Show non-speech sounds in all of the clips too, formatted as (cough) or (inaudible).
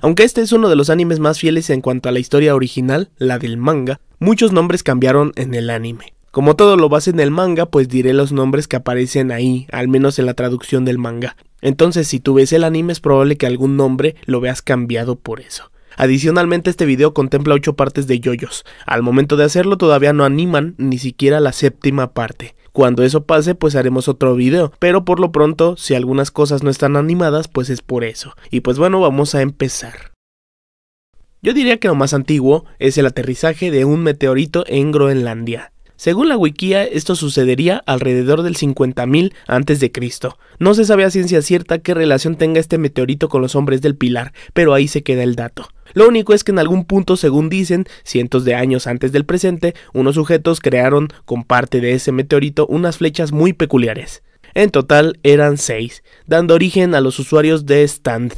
Aunque este es uno de los animes más fieles en cuanto a la historia original, la del manga, muchos nombres cambiaron en el anime. Como todo lo vas en el manga, pues diré los nombres que aparecen ahí, al menos en la traducción del manga. Entonces, si tú ves el anime es probable que algún nombre lo veas cambiado por eso. Adicionalmente, este video contempla 8 partes de yoyos. Al momento de hacerlo todavía no animan ni siquiera la séptima parte. Cuando eso pase, pues haremos otro video, pero por lo pronto, si algunas cosas no están animadas, pues es por eso. Y pues bueno, vamos a empezar. Yo diría que lo más antiguo es el aterrizaje de un meteorito en Groenlandia. Según la Wikia, esto sucedería alrededor del 50.000 a.C. No se sabe a ciencia cierta qué relación tenga este meteorito con los hombres del Pilar, pero ahí se queda el dato. Lo único es que en algún punto, según dicen, cientos de años antes del presente, unos sujetos crearon con parte de ese meteorito unas flechas muy peculiares. En total eran seis, dando origen a los usuarios de Stand.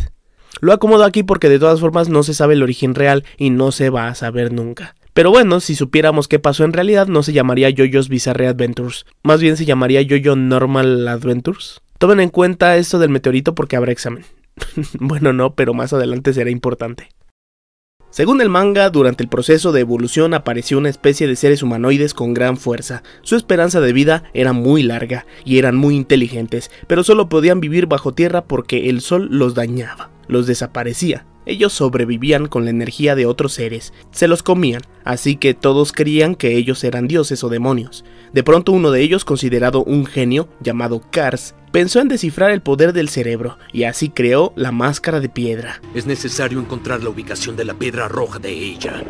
Lo acomodo aquí porque de todas formas no se sabe el origen real y no se va a saber nunca. Pero bueno, si supiéramos qué pasó en realidad, no se llamaría Jojo's Bizarre Adventures, más bien se llamaría Jojo Normal Adventures. Tomen en cuenta esto del meteorito porque habrá examen. (laughs) bueno, no, pero más adelante será importante. Según el manga, durante el proceso de evolución apareció una especie de seres humanoides con gran fuerza. Su esperanza de vida era muy larga y eran muy inteligentes, pero solo podían vivir bajo tierra porque el sol los dañaba, los desaparecía. Ellos sobrevivían con la energía de otros seres, se los comían, así que todos creían que ellos eran dioses o demonios. De pronto uno de ellos, considerado un genio, llamado Kars, pensó en descifrar el poder del cerebro, y así creó la máscara de piedra. Es necesario encontrar la ubicación de la piedra roja de ella.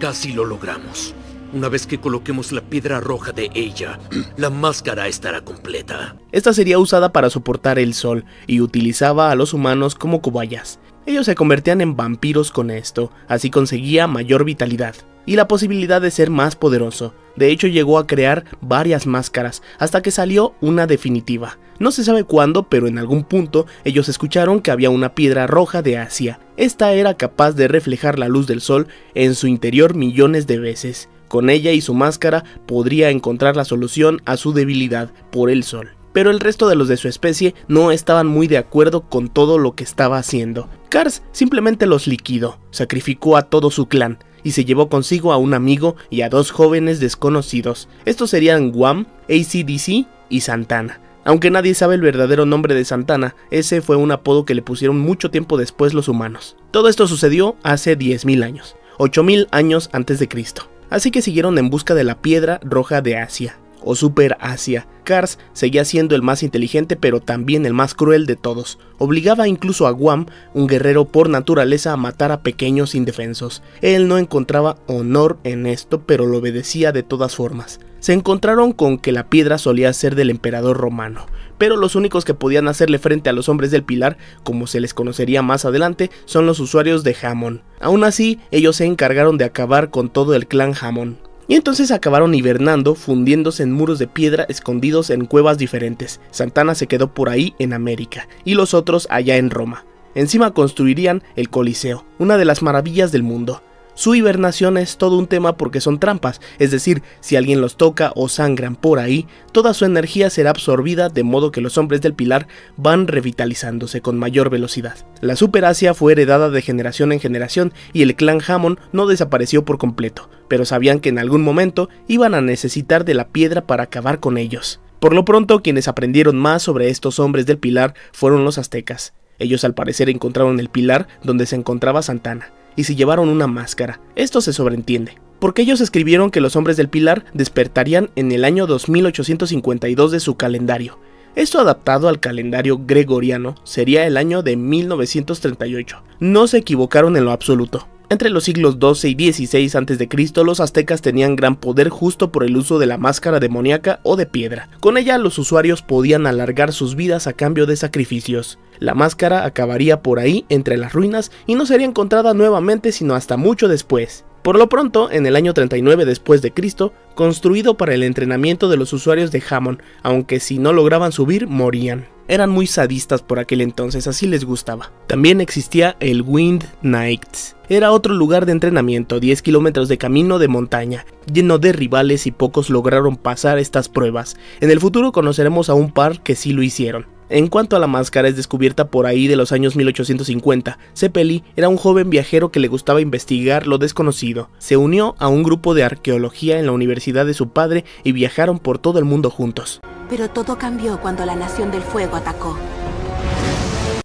Casi lo logramos. Una vez que coloquemos la piedra roja de ella, (clears throat) la máscara estará completa. Esta sería usada para soportar el sol y utilizaba a los humanos como cobayas. Ellos se convertían en vampiros con esto, así conseguía mayor vitalidad y la posibilidad de ser más poderoso. De hecho llegó a crear varias máscaras hasta que salió una definitiva. No se sabe cuándo, pero en algún punto ellos escucharon que había una piedra roja de Asia. Esta era capaz de reflejar la luz del sol en su interior millones de veces. Con ella y su máscara podría encontrar la solución a su debilidad por el sol pero el resto de los de su especie no estaban muy de acuerdo con todo lo que estaba haciendo. Cars simplemente los liquidó, sacrificó a todo su clan, y se llevó consigo a un amigo y a dos jóvenes desconocidos. Estos serían Guam, ACDC y Santana. Aunque nadie sabe el verdadero nombre de Santana, ese fue un apodo que le pusieron mucho tiempo después los humanos. Todo esto sucedió hace 10.000 años, 8.000 años antes de Cristo. Así que siguieron en busca de la piedra roja de Asia, o Super Asia. Cars seguía siendo el más inteligente pero también el más cruel de todos. Obligaba incluso a Guam, un guerrero por naturaleza, a matar a pequeños indefensos. Él no encontraba honor en esto pero lo obedecía de todas formas. Se encontraron con que la piedra solía ser del emperador romano, pero los únicos que podían hacerle frente a los hombres del pilar, como se les conocería más adelante, son los usuarios de Hammond. Aún así, ellos se encargaron de acabar con todo el clan Hammond y entonces acabaron hibernando, fundiéndose en muros de piedra escondidos en cuevas diferentes. Santana se quedó por ahí en América y los otros allá en Roma. Encima construirían el Coliseo, una de las maravillas del mundo. Su hibernación es todo un tema porque son trampas, es decir, si alguien los toca o sangran por ahí, toda su energía será absorbida de modo que los hombres del pilar van revitalizándose con mayor velocidad. La superasia fue heredada de generación en generación y el clan Hammond no desapareció por completo, pero sabían que en algún momento iban a necesitar de la piedra para acabar con ellos. Por lo pronto, quienes aprendieron más sobre estos hombres del pilar fueron los aztecas. Ellos al parecer encontraron el pilar donde se encontraba Santana, y si llevaron una máscara. Esto se sobreentiende, porque ellos escribieron que los hombres del Pilar despertarían en el año 2852 de su calendario. Esto adaptado al calendario gregoriano sería el año de 1938. No se equivocaron en lo absoluto. Entre los siglos XII y XVI a.C. los aztecas tenían gran poder justo por el uso de la máscara demoníaca o de piedra. Con ella los usuarios podían alargar sus vidas a cambio de sacrificios. La máscara acabaría por ahí entre las ruinas y no sería encontrada nuevamente sino hasta mucho después. Por lo pronto, en el año 39 después de Cristo, construido para el entrenamiento de los usuarios de Hammond, aunque si no lograban subir morían. Eran muy sadistas por aquel entonces, así les gustaba. También existía el Wind Knights. Era otro lugar de entrenamiento, 10 kilómetros de camino de montaña, lleno de rivales y pocos lograron pasar estas pruebas. En el futuro conoceremos a un par que sí lo hicieron. En cuanto a la máscara es descubierta por ahí de los años 1850, Zeppeli era un joven viajero que le gustaba investigar lo desconocido. Se unió a un grupo de arqueología en la universidad de su padre y viajaron por todo el mundo juntos. Pero todo cambió cuando la Nación del Fuego atacó.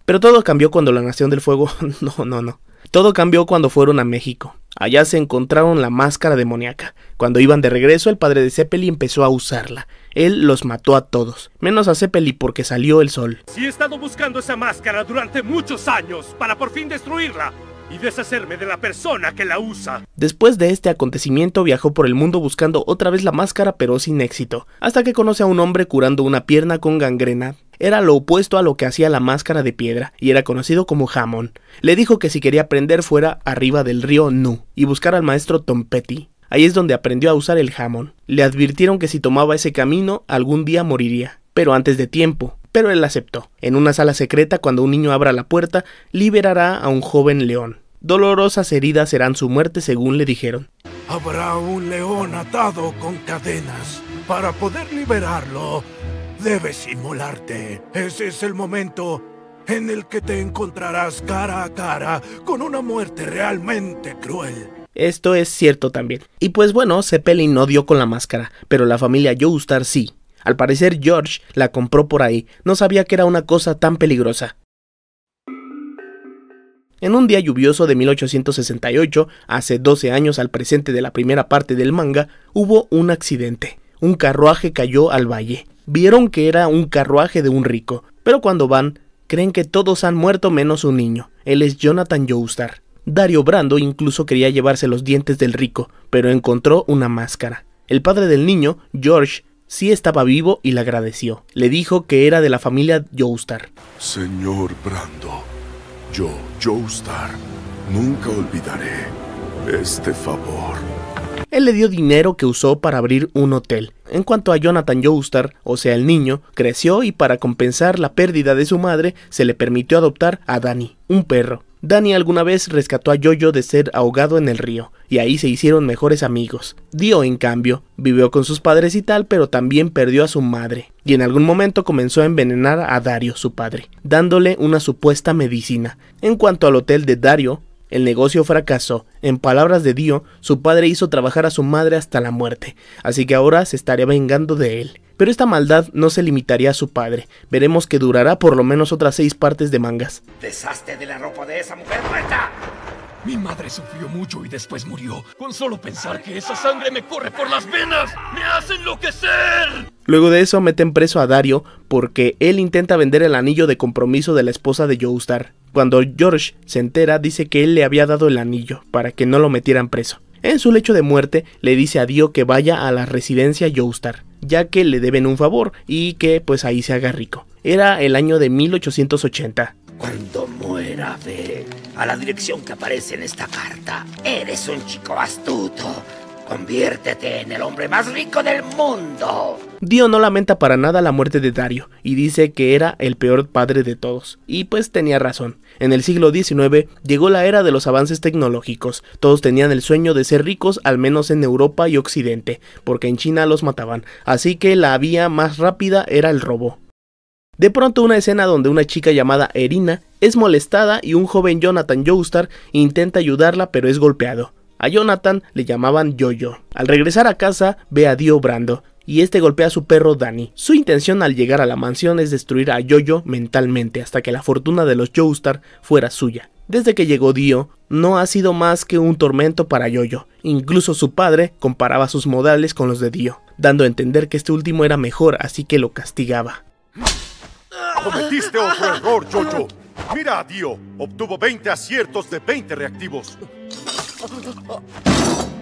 Pero todo cambió cuando la Nación del Fuego... (laughs) no, no, no. Todo cambió cuando fueron a México. Allá se encontraron la máscara demoníaca. Cuando iban de regreso, el padre de Zeppeli empezó a usarla. Él los mató a todos, menos a Zeppeli porque salió el sol. Si he estado buscando esa máscara durante muchos años para por fin destruirla y deshacerme de la persona que la usa. Después de este acontecimiento viajó por el mundo buscando otra vez la máscara pero sin éxito, hasta que conoce a un hombre curando una pierna con gangrena. Era lo opuesto a lo que hacía la máscara de piedra y era conocido como jamón. Le dijo que si quería aprender fuera arriba del río Nu y buscar al maestro Tom Petty. Ahí es donde aprendió a usar el jamón. Le advirtieron que si tomaba ese camino algún día moriría, pero antes de tiempo, pero él aceptó. En una sala secreta, cuando un niño abra la puerta, liberará a un joven león. Dolorosas heridas serán su muerte, según le dijeron. Habrá un león atado con cadenas. Para poder liberarlo, debes inmolarte. Ese es el momento en el que te encontrarás cara a cara con una muerte realmente cruel. Esto es cierto también. Y pues bueno, Zeppelin no dio con la máscara, pero la familia Joustar sí. Al parecer George la compró por ahí, no sabía que era una cosa tan peligrosa. En un día lluvioso de 1868, hace 12 años al presente de la primera parte del manga, hubo un accidente. Un carruaje cayó al valle. Vieron que era un carruaje de un rico, pero cuando van, creen que todos han muerto menos un niño. Él es Jonathan Joestar. Dario Brando incluso quería llevarse los dientes del rico, pero encontró una máscara. El padre del niño, George, sí estaba vivo y le agradeció. Le dijo que era de la familia Joestar. Señor Brando, yo, Joestar, nunca olvidaré este favor. Él le dio dinero que usó para abrir un hotel. En cuanto a Jonathan Joestar, o sea el niño, creció y para compensar la pérdida de su madre se le permitió adoptar a Danny, un perro. Dani alguna vez rescató a Yoyo de ser ahogado en el río, y ahí se hicieron mejores amigos. Dio, en cambio, vivió con sus padres y tal, pero también perdió a su madre, y en algún momento comenzó a envenenar a Dario, su padre, dándole una supuesta medicina. En cuanto al hotel de Dario, el negocio fracasó. En palabras de Dio, su padre hizo trabajar a su madre hasta la muerte, así que ahora se estaría vengando de él. Pero esta maldad no se limitaría a su padre. Veremos que durará por lo menos otras seis partes de mangas. ¡Desaste de la ropa de esa mujer muerta! Mi madre sufrió mucho y después murió. Con solo pensar que esa sangre me corre por las venas, me hace enloquecer. Luego de eso meten preso a Dario porque él intenta vender el anillo de compromiso de la esposa de Joestar. Cuando George se entera, dice que él le había dado el anillo para que no lo metieran preso. En su lecho de muerte, le dice a Dio que vaya a la residencia Joestar ya que le deben un favor y que pues ahí se haga rico. Era el año de 1880. Cuando muera, ve a la dirección que aparece en esta carta. Eres un chico astuto. Conviértete en el hombre más rico del mundo. Dio no lamenta para nada la muerte de Dario y dice que era el peor padre de todos. Y pues tenía razón. En el siglo XIX llegó la era de los avances tecnológicos. Todos tenían el sueño de ser ricos, al menos en Europa y Occidente, porque en China los mataban. Así que la vía más rápida era el robo. De pronto una escena donde una chica llamada Erina es molestada y un joven Jonathan Joestar intenta ayudarla pero es golpeado. A Jonathan le llamaban Yoyo. Al regresar a casa ve a Dio Brando, y este golpea a su perro Danny. Su intención al llegar a la mansión es destruir a Yoyo mentalmente hasta que la fortuna de los Joestar fuera suya. Desde que llegó Dio, no ha sido más que un tormento para Yoyo. Incluso su padre comparaba sus modales con los de Dio, dando a entender que este último era mejor, así que lo castigaba. Cometiste otro error, Yoyo. Mira a Dio. Obtuvo 20 aciertos de 20 reactivos.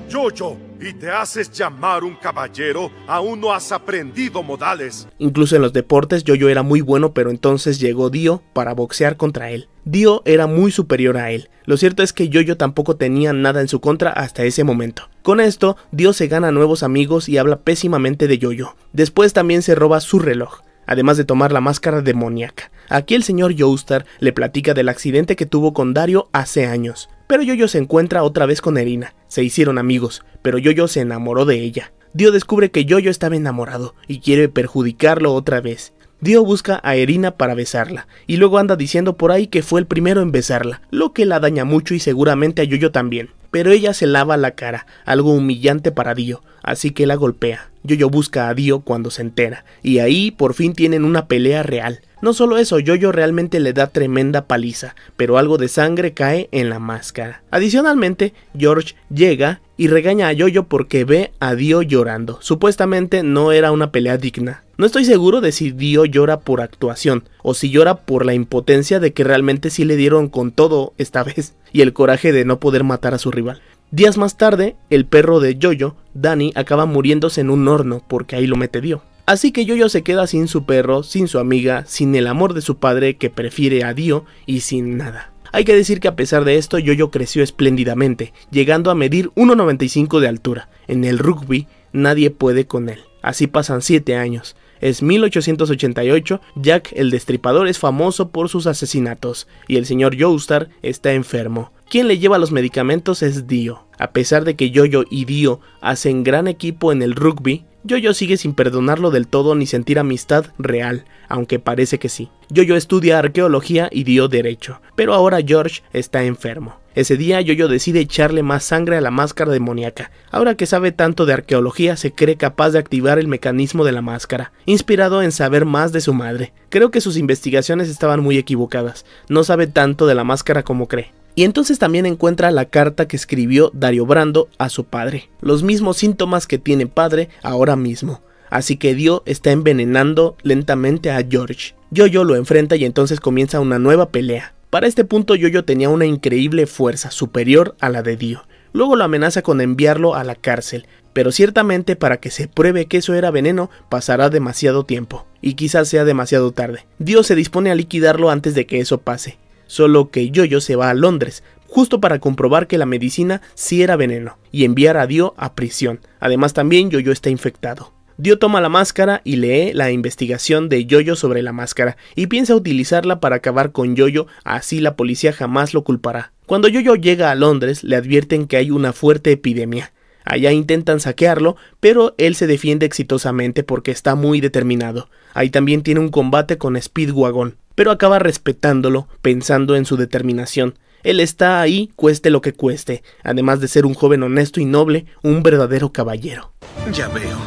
Yoyo, y te haces llamar un caballero, aún no has aprendido modales. Incluso en los deportes Yoyo era muy bueno, pero entonces llegó Dio para boxear contra él. Dio era muy superior a él. Lo cierto es que Yoyo tampoco tenía nada en su contra hasta ese momento. Con esto, Dio se gana nuevos amigos y habla pésimamente de Yoyo. Después también se roba su reloj además de tomar la máscara demoníaca. Aquí el señor Joestar le platica del accidente que tuvo con Dario hace años. Pero Yoyo se encuentra otra vez con Erina, se hicieron amigos, pero Yoyo se enamoró de ella. Dio descubre que Yoyo estaba enamorado y quiere perjudicarlo otra vez. Dio busca a Erina para besarla, y luego anda diciendo por ahí que fue el primero en besarla, lo que la daña mucho y seguramente a Yoyo también. Pero ella se lava la cara, algo humillante para Dio, así que la golpea. Yoyo busca a Dio cuando se entera, y ahí por fin tienen una pelea real. No solo eso, Yoyo realmente le da tremenda paliza, pero algo de sangre cae en la máscara. Adicionalmente, George llega y regaña a Yoyo porque ve a Dio llorando. Supuestamente no era una pelea digna. No estoy seguro de si Dio llora por actuación o si llora por la impotencia de que realmente sí le dieron con todo esta (laughs) vez y el coraje de no poder matar a su rival. Días más tarde, el perro de Yoyo, Danny, acaba muriéndose en un horno porque ahí lo mete Dio. Así que Yoyo se queda sin su perro, sin su amiga, sin el amor de su padre que prefiere a Dio y sin nada. Hay que decir que a pesar de esto, Yoyo creció espléndidamente, llegando a medir 1,95 de altura. En el rugby, nadie puede con él. Así pasan 7 años. Es 1888, Jack el Destripador es famoso por sus asesinatos, y el señor Joestar está enfermo. Quien le lleva los medicamentos es Dio. A pesar de que Yoyo y Dio hacen gran equipo en el rugby, Yoyo sigue sin perdonarlo del todo ni sentir amistad real, aunque parece que sí. Yoyo estudia arqueología y dio derecho, pero ahora George está enfermo. Ese día Yoyo decide echarle más sangre a la máscara demoníaca. Ahora que sabe tanto de arqueología, se cree capaz de activar el mecanismo de la máscara, inspirado en saber más de su madre. Creo que sus investigaciones estaban muy equivocadas, no sabe tanto de la máscara como cree. Y entonces también encuentra la carta que escribió Dario Brando a su padre, los mismos síntomas que tiene padre ahora mismo. Así que Dio está envenenando lentamente a George. yo lo enfrenta y entonces comienza una nueva pelea. Para este punto yo tenía una increíble fuerza, superior a la de Dio. Luego lo amenaza con enviarlo a la cárcel, pero ciertamente para que se pruebe que eso era veneno pasará demasiado tiempo, y quizás sea demasiado tarde. Dio se dispone a liquidarlo antes de que eso pase, solo que Yoyo se va a Londres, justo para comprobar que la medicina sí era veneno, y enviar a Dio a prisión. Además también Yoyo está infectado. Dio toma la máscara y lee la investigación de Yoyo sobre la máscara y piensa utilizarla para acabar con Yoyo, así la policía jamás lo culpará. Cuando Yoyo llega a Londres, le advierten que hay una fuerte epidemia. Allá intentan saquearlo, pero él se defiende exitosamente porque está muy determinado. Ahí también tiene un combate con Speedwagon, pero acaba respetándolo, pensando en su determinación. Él está ahí, cueste lo que cueste, además de ser un joven honesto y noble, un verdadero caballero. Ya veo,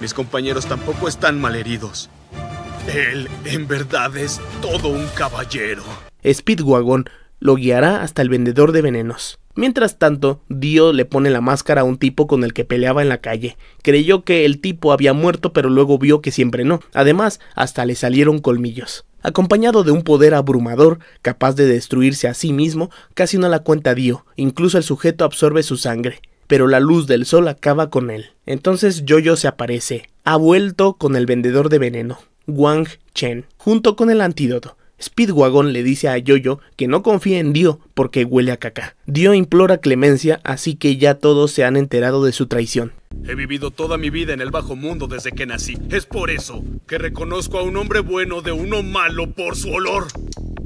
mis compañeros tampoco están malheridos. Él, en verdad, es todo un caballero. Speedwagon lo guiará hasta el vendedor de venenos. Mientras tanto, Dio le pone la máscara a un tipo con el que peleaba en la calle. Creyó que el tipo había muerto, pero luego vio que siempre no. Además, hasta le salieron colmillos acompañado de un poder abrumador capaz de destruirse a sí mismo, casi no la cuenta Dio, incluso el sujeto absorbe su sangre, pero la luz del sol acaba con él. Entonces Yo se aparece, ha vuelto con el vendedor de veneno, Wang Chen, junto con el antídoto, Speedwagon le dice a Yoyo que no confía en Dio porque huele a caca. Dio implora clemencia, así que ya todos se han enterado de su traición. He vivido toda mi vida en el bajo mundo desde que nací. Es por eso que reconozco a un hombre bueno de uno malo por su olor.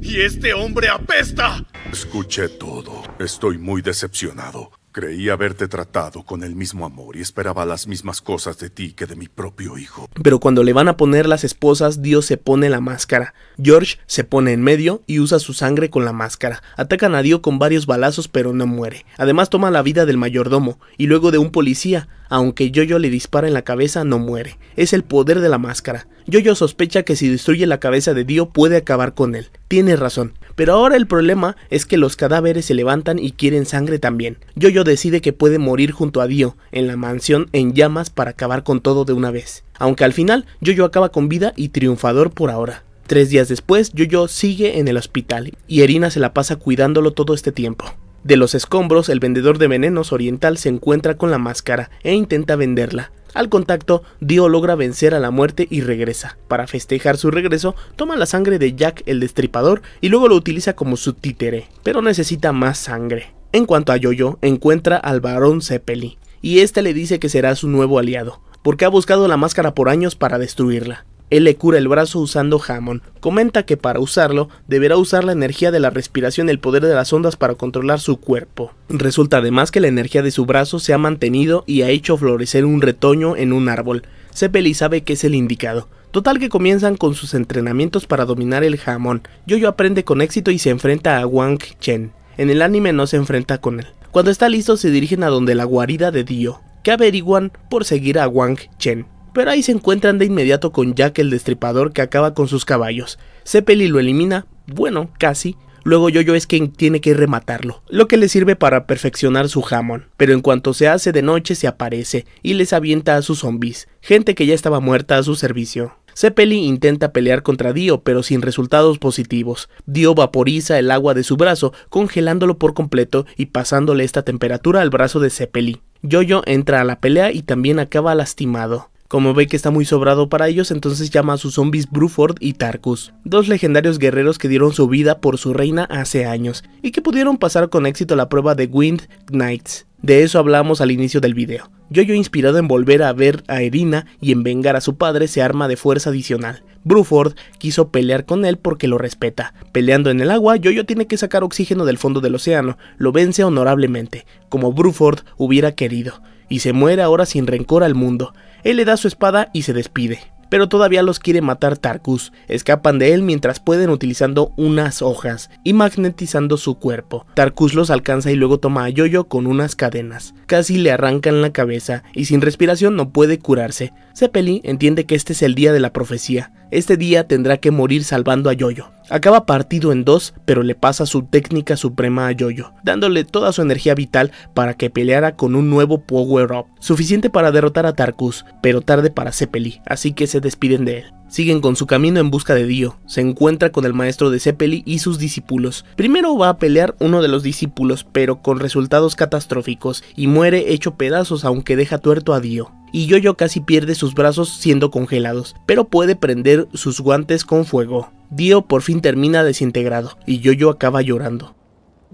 Y este hombre apesta. Escuché todo. Estoy muy decepcionado. Creí haberte tratado con el mismo amor y esperaba las mismas cosas de ti que de mi propio hijo. Pero cuando le van a poner las esposas, Dios se pone la máscara. George se pone en medio y usa su sangre con la máscara. Atacan a Dios con varios balazos pero no muere. Además toma la vida del mayordomo y luego de un policía. Aunque Jojo le dispara en la cabeza, no muere. Es el poder de la máscara. Yoyo sospecha que si destruye la cabeza de Dio puede acabar con él. Tiene razón. Pero ahora el problema es que los cadáveres se levantan y quieren sangre también. Yoyo decide que puede morir junto a Dio, en la mansión en llamas para acabar con todo de una vez. Aunque al final, Yoyo acaba con vida y triunfador por ahora. Tres días después, Yoyo sigue en el hospital y Erina se la pasa cuidándolo todo este tiempo. De los escombros, el vendedor de venenos oriental se encuentra con la máscara e intenta venderla, al contacto, Dio logra vencer a la muerte y regresa. Para festejar su regreso, toma la sangre de Jack el Destripador y luego lo utiliza como su títere, pero necesita más sangre. En cuanto a Yoyo, encuentra al varón Zeppeli, y este le dice que será su nuevo aliado, porque ha buscado la máscara por años para destruirla. Él le cura el brazo usando jamón. Comenta que para usarlo deberá usar la energía de la respiración y el poder de las ondas para controlar su cuerpo. Resulta además que la energía de su brazo se ha mantenido y ha hecho florecer un retoño en un árbol. Seppeli sabe que es el indicado. Total que comienzan con sus entrenamientos para dominar el jamón. Yoyo aprende con éxito y se enfrenta a Wang Chen. En el anime no se enfrenta con él. Cuando está listo se dirigen a donde la guarida de Dio, que averiguan por seguir a Wang Chen pero ahí se encuentran de inmediato con Jack el destripador que acaba con sus caballos. Zeppeli lo elimina, bueno, casi, Luego Yo-Yo es quien tiene que rematarlo, lo que le sirve para perfeccionar su jamón. Pero en cuanto se hace de noche se aparece y les avienta a sus zombies, gente que ya estaba muerta a su servicio. Zeppeli intenta pelear contra Dio, pero sin resultados positivos. Dio vaporiza el agua de su brazo, congelándolo por completo y pasándole esta temperatura al brazo de Zeppeli. Jojo entra a la pelea y también acaba lastimado. Como ve que está muy sobrado para ellos, entonces llama a sus zombies Bruford y Tarkus, dos legendarios guerreros que dieron su vida por su reina hace años, y que pudieron pasar con éxito la prueba de Wind Knights. De eso hablamos al inicio del video. Yoyo inspirado en volver a ver a Erina y en vengar a su padre se arma de fuerza adicional. Bruford quiso pelear con él porque lo respeta. Peleando en el agua, Yoyo tiene que sacar oxígeno del fondo del océano, lo vence honorablemente, como Bruford hubiera querido, y se muere ahora sin rencor al mundo. Él le da su espada y se despide. Pero todavía los quiere matar Tarkus. Escapan de él mientras pueden utilizando unas hojas y magnetizando su cuerpo. Tarkus los alcanza y luego toma a Yoyo con unas cadenas. Casi le arrancan la cabeza y sin respiración no puede curarse. Zeppeli entiende que este es el día de la profecía. Este día tendrá que morir salvando a Yoyo. Acaba partido en dos, pero le pasa su técnica suprema a Yoyo, dándole toda su energía vital para que peleara con un nuevo Power Up, suficiente para derrotar a Tarkus, pero tarde para Zeppeli, así que se despiden de él. Siguen con su camino en busca de Dio, se encuentra con el maestro de Zeppeli y sus discípulos. Primero va a pelear uno de los discípulos, pero con resultados catastróficos, y muere hecho pedazos aunque deja tuerto a Dio y Yoyo casi pierde sus brazos siendo congelados, pero puede prender sus guantes con fuego. Dio por fin termina desintegrado y Yoyo acaba llorando.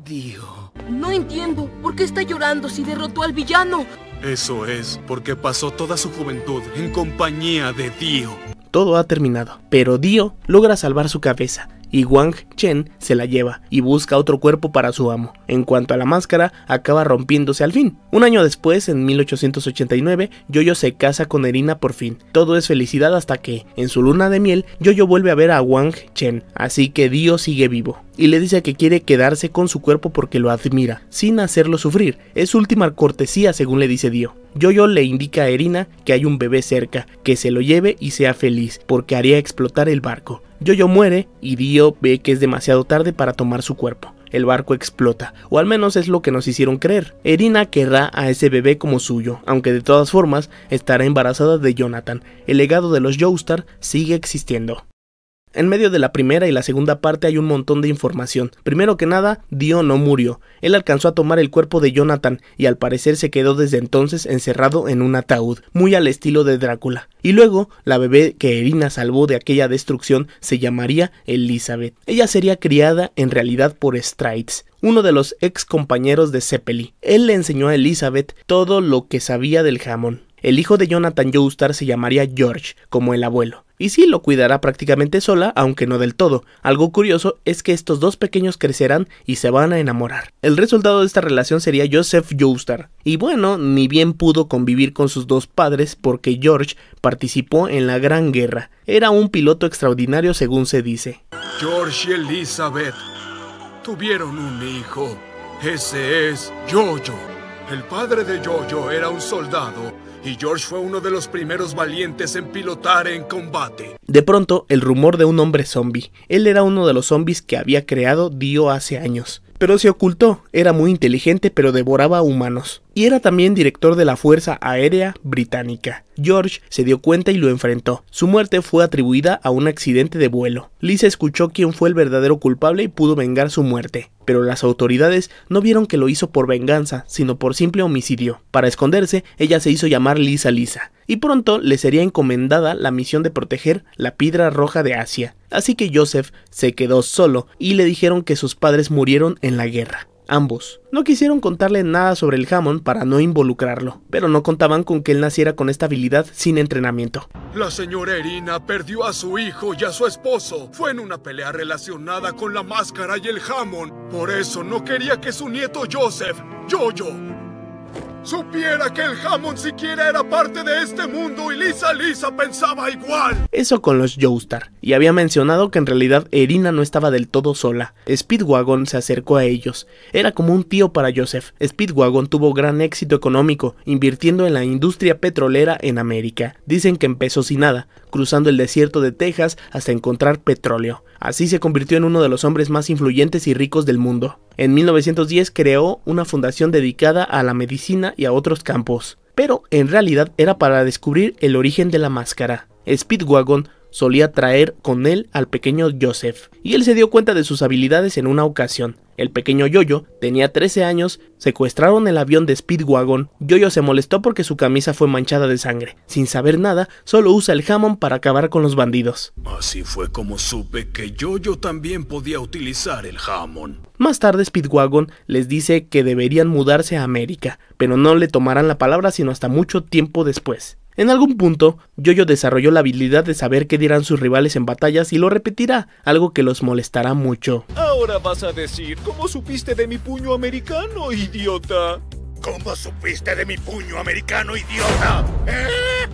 Dio. No entiendo, ¿por qué está llorando si derrotó al villano? Eso es, porque pasó toda su juventud en compañía de Dio. Todo ha terminado, pero Dio logra salvar su cabeza y Wang Chen se la lleva y busca otro cuerpo para su amo. En cuanto a la máscara, acaba rompiéndose al fin. Un año después, en 1889, Yoyo se casa con Erina por fin. Todo es felicidad hasta que, en su luna de miel, Yoyo vuelve a ver a Wang Chen, así que Dio sigue vivo y le dice que quiere quedarse con su cuerpo porque lo admira, sin hacerlo sufrir. Es última cortesía según le dice Dio. Jojo le indica a Erina que hay un bebé cerca, que se lo lleve y sea feliz, porque haría explotar el barco. Jojo muere y Dio ve que es demasiado tarde para tomar su cuerpo. El barco explota, o al menos es lo que nos hicieron creer. Erina querrá a ese bebé como suyo, aunque de todas formas estará embarazada de Jonathan. El legado de los Joestar sigue existiendo. En medio de la primera y la segunda parte hay un montón de información. Primero que nada, Dio no murió. Él alcanzó a tomar el cuerpo de Jonathan y al parecer se quedó desde entonces encerrado en un ataúd, muy al estilo de Drácula. Y luego, la bebé que Erina salvó de aquella destrucción se llamaría Elizabeth. Ella sería criada en realidad por Straits, uno de los ex compañeros de Zeppeli. Él le enseñó a Elizabeth todo lo que sabía del jamón. El hijo de Jonathan Joestar se llamaría George, como el abuelo, y sí lo cuidará prácticamente sola, aunque no del todo. Algo curioso es que estos dos pequeños crecerán y se van a enamorar. El resultado de esta relación sería Joseph Joestar. Y bueno, ni bien pudo convivir con sus dos padres porque George participó en la Gran Guerra. Era un piloto extraordinario según se dice. George y Elizabeth tuvieron un hijo. Ese es Jojo. El padre de Jojo era un soldado y George fue uno de los primeros valientes en pilotar en combate. De pronto, el rumor de un hombre zombie. Él era uno de los zombies que había creado Dio hace años. Pero se ocultó, era muy inteligente pero devoraba humanos y era también director de la Fuerza Aérea Británica. George se dio cuenta y lo enfrentó. Su muerte fue atribuida a un accidente de vuelo. Lisa escuchó quién fue el verdadero culpable y pudo vengar su muerte, pero las autoridades no vieron que lo hizo por venganza, sino por simple homicidio. Para esconderse, ella se hizo llamar Lisa Lisa, y pronto le sería encomendada la misión de proteger la piedra roja de Asia. Así que Joseph se quedó solo y le dijeron que sus padres murieron en la guerra ambos. No quisieron contarle nada sobre el jamón para no involucrarlo, pero no contaban con que él naciera con esta habilidad sin entrenamiento. La señora Erina perdió a su hijo y a su esposo. Fue en una pelea relacionada con la máscara y el jamón. Por eso no quería que su nieto Joseph, Jojo, supiera que el Hammond siquiera era parte de este mundo y Lisa Lisa pensaba igual. Eso con los Joestar, y había mencionado que en realidad Erina no estaba del todo sola. Speedwagon se acercó a ellos. Era como un tío para Joseph. Speedwagon tuvo gran éxito económico, invirtiendo en la industria petrolera en América. Dicen que empezó sin nada, cruzando el desierto de Texas hasta encontrar petróleo. Así se convirtió en uno de los hombres más influyentes y ricos del mundo. En 1910 creó una fundación dedicada a la medicina y a otros campos, pero en realidad era para descubrir el origen de la máscara. Speedwagon solía traer con él al pequeño Joseph, y él se dio cuenta de sus habilidades en una ocasión. El pequeño Yoyo tenía 13 años, secuestraron el avión de Speedwagon, Yoyo se molestó porque su camisa fue manchada de sangre. Sin saber nada, solo usa el jamón para acabar con los bandidos. Así fue como supe que Yoyo también podía utilizar el jamón. Más tarde Speedwagon les dice que deberían mudarse a América, pero no le tomarán la palabra sino hasta mucho tiempo después. En algún punto, Jojo desarrolló la habilidad de saber qué dirán sus rivales en batallas y lo repetirá, algo que los molestará mucho. Ahora vas a decir, ¿cómo supiste de mi puño americano, idiota? ¿Cómo supiste de mi puño americano, idiota?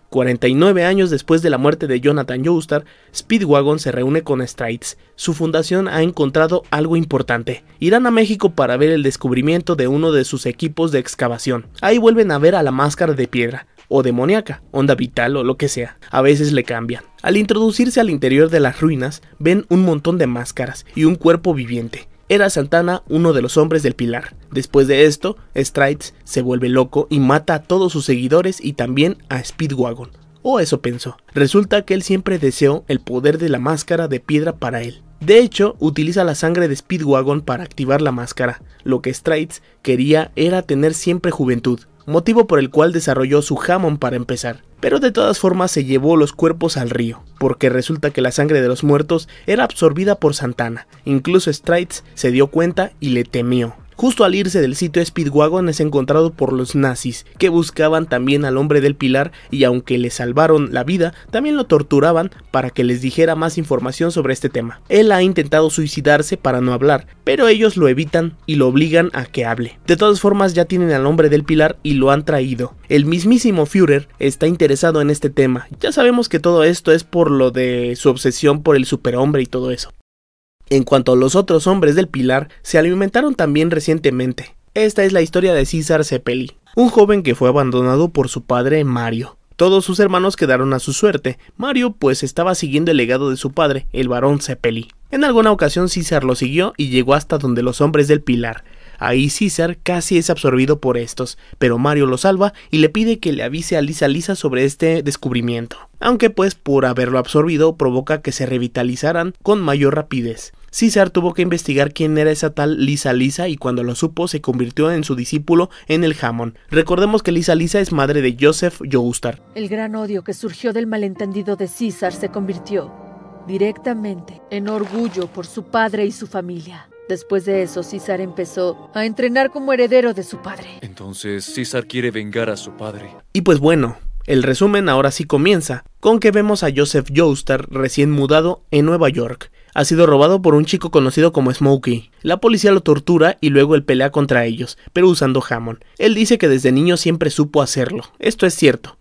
49 ¿Eh? años después de la muerte de Jonathan Joestar, Speedwagon se reúne con Straits. Su fundación ha encontrado algo importante. Irán a México para ver el descubrimiento de uno de sus equipos de excavación. Ahí vuelven a ver a la máscara de piedra, o demoníaca, onda vital o lo que sea. A veces le cambian. Al introducirse al interior de las ruinas, ven un montón de máscaras y un cuerpo viviente. Era Santana uno de los hombres del pilar. Después de esto, Strides se vuelve loco y mata a todos sus seguidores y también a Speedwagon. O oh, eso pensó. Resulta que él siempre deseó el poder de la máscara de piedra para él. De hecho, utiliza la sangre de Speedwagon para activar la máscara. Lo que Straits quería era tener siempre juventud motivo por el cual desarrolló su jamón para empezar. Pero de todas formas se llevó los cuerpos al río, porque resulta que la sangre de los muertos era absorbida por Santana. Incluso Straits se dio cuenta y le temió. Justo al irse del sitio Speedwagon es encontrado por los nazis, que buscaban también al hombre del pilar y aunque le salvaron la vida, también lo torturaban para que les dijera más información sobre este tema. Él ha intentado suicidarse para no hablar, pero ellos lo evitan y lo obligan a que hable. De todas formas ya tienen al hombre del pilar y lo han traído. El mismísimo Führer está interesado en este tema. Ya sabemos que todo esto es por lo de su obsesión por el superhombre y todo eso. En cuanto a los otros hombres del pilar, se alimentaron también recientemente. Esta es la historia de César Cepeli, un joven que fue abandonado por su padre Mario. Todos sus hermanos quedaron a su suerte, Mario pues estaba siguiendo el legado de su padre, el barón Cepeli. En alguna ocasión César lo siguió y llegó hasta donde los hombres del pilar. Ahí César casi es absorbido por estos, pero Mario lo salva y le pide que le avise a Lisa Lisa sobre este descubrimiento, aunque pues por haberlo absorbido provoca que se revitalizaran con mayor rapidez. César tuvo que investigar quién era esa tal Lisa Lisa y cuando lo supo se convirtió en su discípulo en el jamón. Recordemos que Lisa Lisa es madre de Joseph Joustar. El gran odio que surgió del malentendido de César se convirtió directamente en orgullo por su padre y su familia. Después de eso, César empezó a entrenar como heredero de su padre. Entonces, César quiere vengar a su padre. Y pues bueno, el resumen ahora sí comienza, con que vemos a Joseph Joestar recién mudado en Nueva York. Ha sido robado por un chico conocido como Smokey. La policía lo tortura y luego él pelea contra ellos, pero usando Hammond. Él dice que desde niño siempre supo hacerlo. Esto es cierto.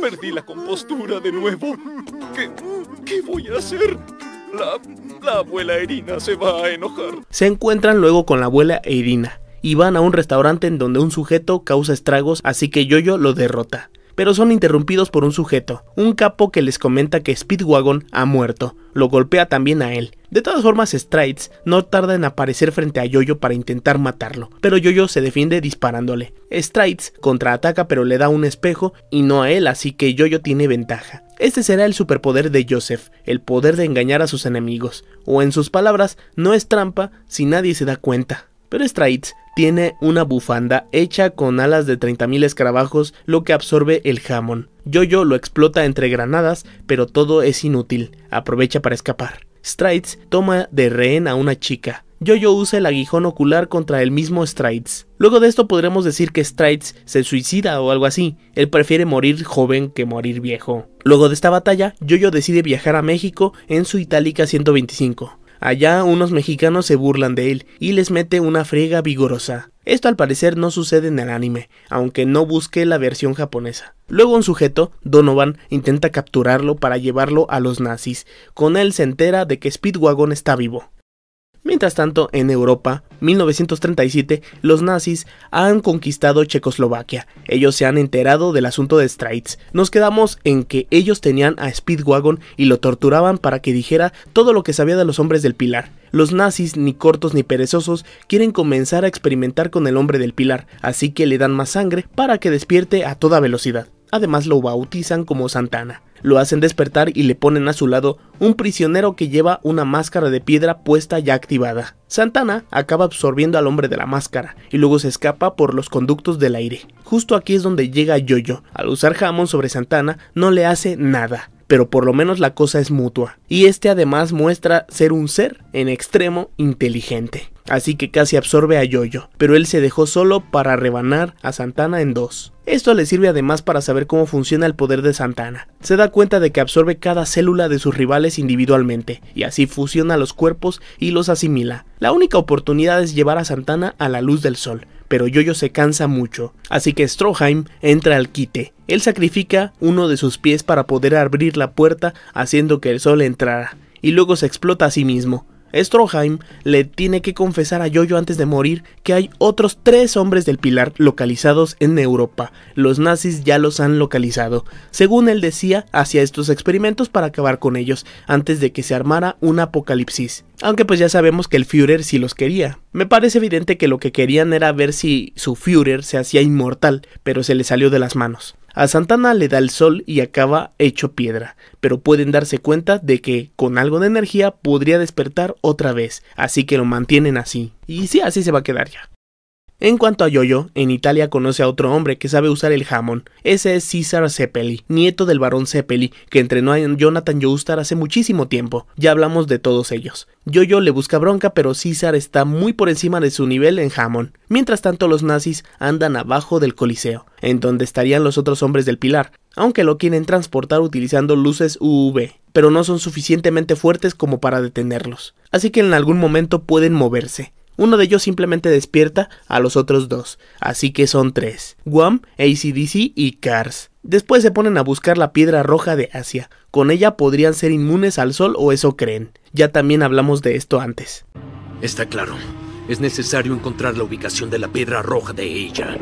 perdí la compostura de nuevo. ¿Qué, voy a hacer? La, abuela Irina se va a enojar. Se encuentran luego con la abuela Irina y van a un restaurante en donde un sujeto causa estragos, así que Yoyo lo derrota pero son interrumpidos por un sujeto, un capo que les comenta que Speedwagon ha muerto. Lo golpea también a él. De todas formas, Straits no tarda en aparecer frente a Yoyo para intentar matarlo, pero Yoyo se defiende disparándole. Straits contraataca pero le da un espejo y no a él, así que Yoyo tiene ventaja. Este será el superpoder de Joseph, el poder de engañar a sus enemigos, o en sus palabras, no es trampa si nadie se da cuenta. Pero Straits tiene una bufanda hecha con alas de 30.000 escarabajos, lo que absorbe el jamón. Yoyo lo explota entre granadas, pero todo es inútil. Aprovecha para escapar. Strides toma de rehén a una chica. Yoyo usa el aguijón ocular contra el mismo Strides. Luego de esto podremos decir que Strides se suicida o algo así. Él prefiere morir joven que morir viejo. Luego de esta batalla, Yoyo decide viajar a México en su Itálica 125. Allá unos mexicanos se burlan de él y les mete una friega vigorosa. Esto al parecer no sucede en el anime, aunque no busque la versión japonesa. Luego un sujeto, Donovan, intenta capturarlo para llevarlo a los nazis. Con él se entera de que Speedwagon está vivo. Mientras tanto, en Europa, 1937, los nazis han conquistado Checoslovaquia. Ellos se han enterado del asunto de Straits. Nos quedamos en que ellos tenían a Speedwagon y lo torturaban para que dijera todo lo que sabía de los hombres del Pilar. Los nazis, ni cortos ni perezosos, quieren comenzar a experimentar con el hombre del Pilar, así que le dan más sangre para que despierte a toda velocidad. Además lo bautizan como Santana. Lo hacen despertar y le ponen a su lado un prisionero que lleva una máscara de piedra puesta ya activada. Santana acaba absorbiendo al hombre de la máscara y luego se escapa por los conductos del aire. Justo aquí es donde llega Yoyo. Al usar jamón sobre Santana no le hace nada pero por lo menos la cosa es mutua. Y este además muestra ser un ser en extremo inteligente. Así que casi absorbe a Yoyo, pero él se dejó solo para rebanar a Santana en dos. Esto le sirve además para saber cómo funciona el poder de Santana. Se da cuenta de que absorbe cada célula de sus rivales individualmente, y así fusiona los cuerpos y los asimila. La única oportunidad es llevar a Santana a la luz del sol, pero Yoyo se cansa mucho, así que Stroheim entra al quite. Él sacrifica uno de sus pies para poder abrir la puerta haciendo que el sol entrara, y luego se explota a sí mismo. Stroheim le tiene que confesar a Yoyo antes de morir que hay otros tres hombres del pilar localizados en Europa. Los nazis ya los han localizado, según él decía, hacía estos experimentos para acabar con ellos, antes de que se armara un apocalipsis. Aunque pues ya sabemos que el Führer sí los quería. Me parece evidente que lo que querían era ver si su Führer se hacía inmortal, pero se le salió de las manos. A Santana le da el sol y acaba hecho piedra, pero pueden darse cuenta de que con algo de energía podría despertar otra vez, así que lo mantienen así. Y sí, así se va a quedar ya. En cuanto a Yoyo, en Italia conoce a otro hombre que sabe usar el jamón. Ese es César Zeppeli, nieto del barón Zeppeli, que entrenó a Jonathan Joestar hace muchísimo tiempo. Ya hablamos de todos ellos. Yoyo le busca bronca, pero César está muy por encima de su nivel en jamón. Mientras tanto, los nazis andan abajo del Coliseo, en donde estarían los otros hombres del Pilar, aunque lo quieren transportar utilizando luces UV, pero no son suficientemente fuertes como para detenerlos. Así que en algún momento pueden moverse. Uno de ellos simplemente despierta a los otros dos, así que son tres, Guam, ACDC y Cars. Después se ponen a buscar la piedra roja de Asia, con ella podrían ser inmunes al sol o eso creen, ya también hablamos de esto antes. Está claro, es necesario encontrar la ubicación de la piedra roja de ella.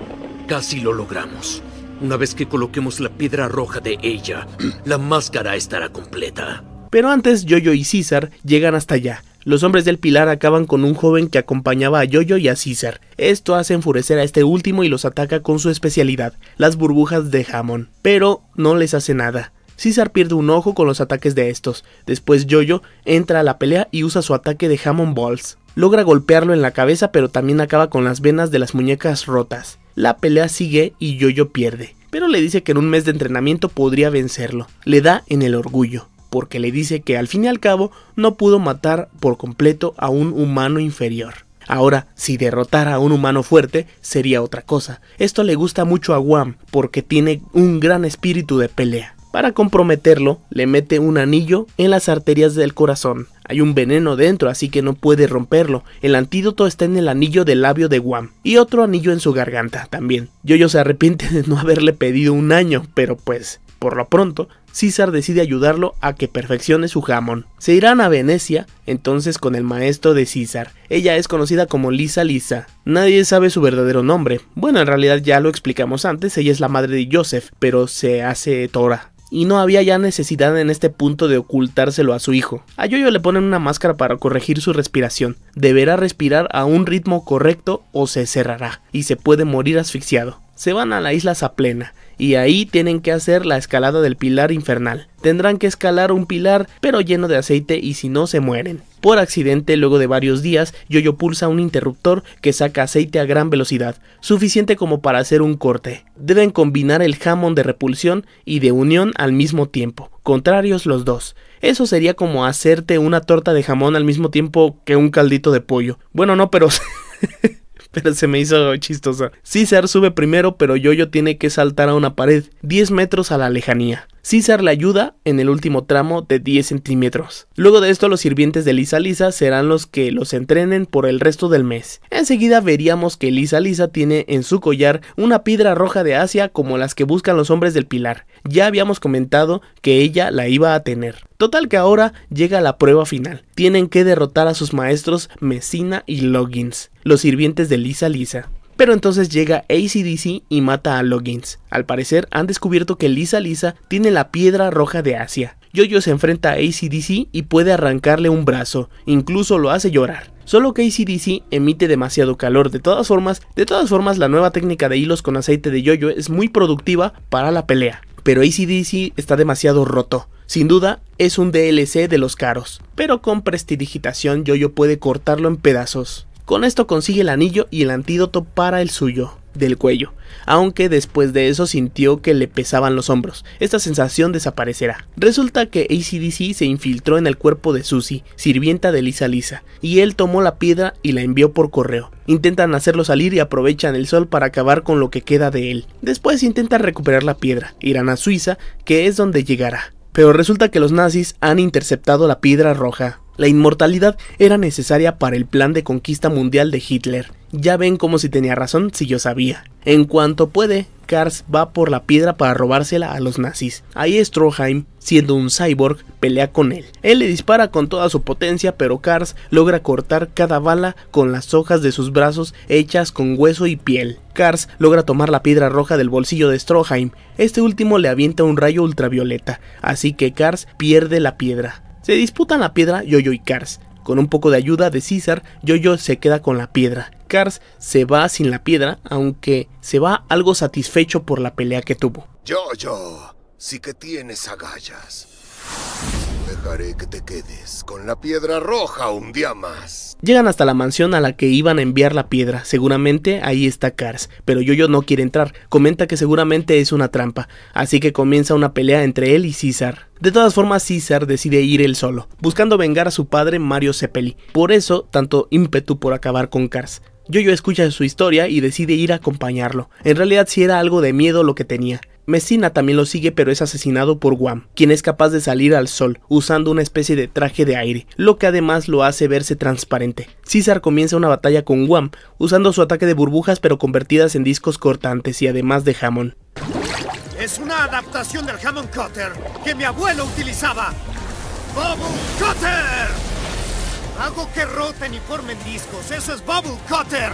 Casi lo logramos. Una vez que coloquemos la piedra roja de ella, (clears throat) la máscara estará completa. Pero antes Jojo y César llegan hasta allá, los hombres del Pilar acaban con un joven que acompañaba a Yoyo y a César. Esto hace enfurecer a este último y los ataca con su especialidad, las burbujas de jamón. Pero no les hace nada. César pierde un ojo con los ataques de estos. Después Yoyo entra a la pelea y usa su ataque de Hammond Balls. Logra golpearlo en la cabeza pero también acaba con las venas de las muñecas rotas. La pelea sigue y Yoyo pierde, pero le dice que en un mes de entrenamiento podría vencerlo. Le da en el orgullo porque le dice que al fin y al cabo no pudo matar por completo a un humano inferior. Ahora, si derrotara a un humano fuerte, sería otra cosa. Esto le gusta mucho a Guam, porque tiene un gran espíritu de pelea. Para comprometerlo, le mete un anillo en las arterias del corazón. Hay un veneno dentro, así que no puede romperlo. El antídoto está en el anillo del labio de Guam, y otro anillo en su garganta también. Yoyo se arrepiente de no haberle pedido un año, pero pues por lo pronto, César decide ayudarlo a que perfeccione su jamón. Se irán a Venecia, entonces con el maestro de César. Ella es conocida como Lisa Lisa. Nadie sabe su verdadero nombre. Bueno, en realidad ya lo explicamos antes, ella es la madre de Joseph, pero se hace Tora y no había ya necesidad en este punto de ocultárselo a su hijo. A Yoyo le ponen una máscara para corregir su respiración. Deberá respirar a un ritmo correcto o se cerrará y se puede morir asfixiado. Se van a la isla Saplena y ahí tienen que hacer la escalada del pilar infernal. Tendrán que escalar un pilar pero lleno de aceite y si no se mueren. Por accidente, luego de varios días, Yoyo pulsa un interruptor que saca aceite a gran velocidad, suficiente como para hacer un corte. Deben combinar el jamón de repulsión y de unión al mismo tiempo, contrarios los dos. Eso sería como hacerte una torta de jamón al mismo tiempo que un caldito de pollo. Bueno, no, pero... (laughs) pero se me hizo chistosa. César sube primero, pero Yoyo tiene que saltar a una pared 10 metros a la lejanía. César le ayuda en el último tramo de 10 centímetros. Luego de esto los sirvientes de Lisa Lisa serán los que los entrenen por el resto del mes. Enseguida veríamos que Lisa Lisa tiene en su collar una piedra roja de Asia como las que buscan los hombres del pilar. Ya habíamos comentado que ella la iba a tener. Total que ahora llega la prueba final. Tienen que derrotar a sus maestros Messina y Loggins, los sirvientes de Lisa Lisa. Pero entonces llega ACDC y mata a Loggins. Al parecer han descubierto que Lisa Lisa tiene la piedra roja de Asia. Yoyo se enfrenta a ACDC y puede arrancarle un brazo, incluso lo hace llorar. Solo que ACDC emite demasiado calor, de todas formas, de todas formas la nueva técnica de hilos con aceite de yoyo es muy productiva para la pelea, pero ACDC está demasiado roto. Sin duda, es un DLC de los caros, pero con prestidigitación Yoyo puede cortarlo en pedazos. Con esto consigue el anillo y el antídoto para el suyo del cuello, aunque después de eso sintió que le pesaban los hombros. Esta sensación desaparecerá. Resulta que ACDC se infiltró en el cuerpo de Susie, sirvienta de Lisa Lisa, y él tomó la piedra y la envió por correo. Intentan hacerlo salir y aprovechan el sol para acabar con lo que queda de él. Después intentan recuperar la piedra, irán a Suiza, que es donde llegará. Pero resulta que los nazis han interceptado la piedra roja. La inmortalidad era necesaria para el plan de conquista mundial de Hitler. Ya ven como si tenía razón si yo sabía. En cuanto puede, Kars va por la piedra para robársela a los nazis. Ahí Stroheim, siendo un cyborg, pelea con él. Él le dispara con toda su potencia, pero Kars logra cortar cada bala con las hojas de sus brazos hechas con hueso y piel. Kars logra tomar la piedra roja del bolsillo de Stroheim. Este último le avienta un rayo ultravioleta, así que Kars pierde la piedra. Se disputan la piedra Yoyo y Cars. Con un poco de ayuda de César, Yoyo se queda con la piedra. Cars se va sin la piedra, aunque se va algo satisfecho por la pelea que tuvo. Yoyo, sí que tienes agallas dejaré que te quedes con la piedra roja un día más. Llegan hasta la mansión a la que iban a enviar la piedra. Seguramente ahí está Cars, pero Yoyo no quiere entrar. Comenta que seguramente es una trampa, así que comienza una pelea entre él y César. De todas formas, César decide ir él solo, buscando vengar a su padre Mario Cepeli. Por eso, tanto ímpetu por acabar con Cars. Yoyo escucha su historia y decide ir a acompañarlo. En realidad si era algo de miedo lo que tenía, Messina también lo sigue pero es asesinado por Guam, quien es capaz de salir al sol usando una especie de traje de aire, lo que además lo hace verse transparente. César comienza una batalla con Guam usando su ataque de burbujas pero convertidas en discos cortantes y además de jamón. Es una adaptación del jamón cutter que mi abuelo utilizaba. ¡Bubble Cutter! Hago que roten y formen discos, eso es Bubble Cutter.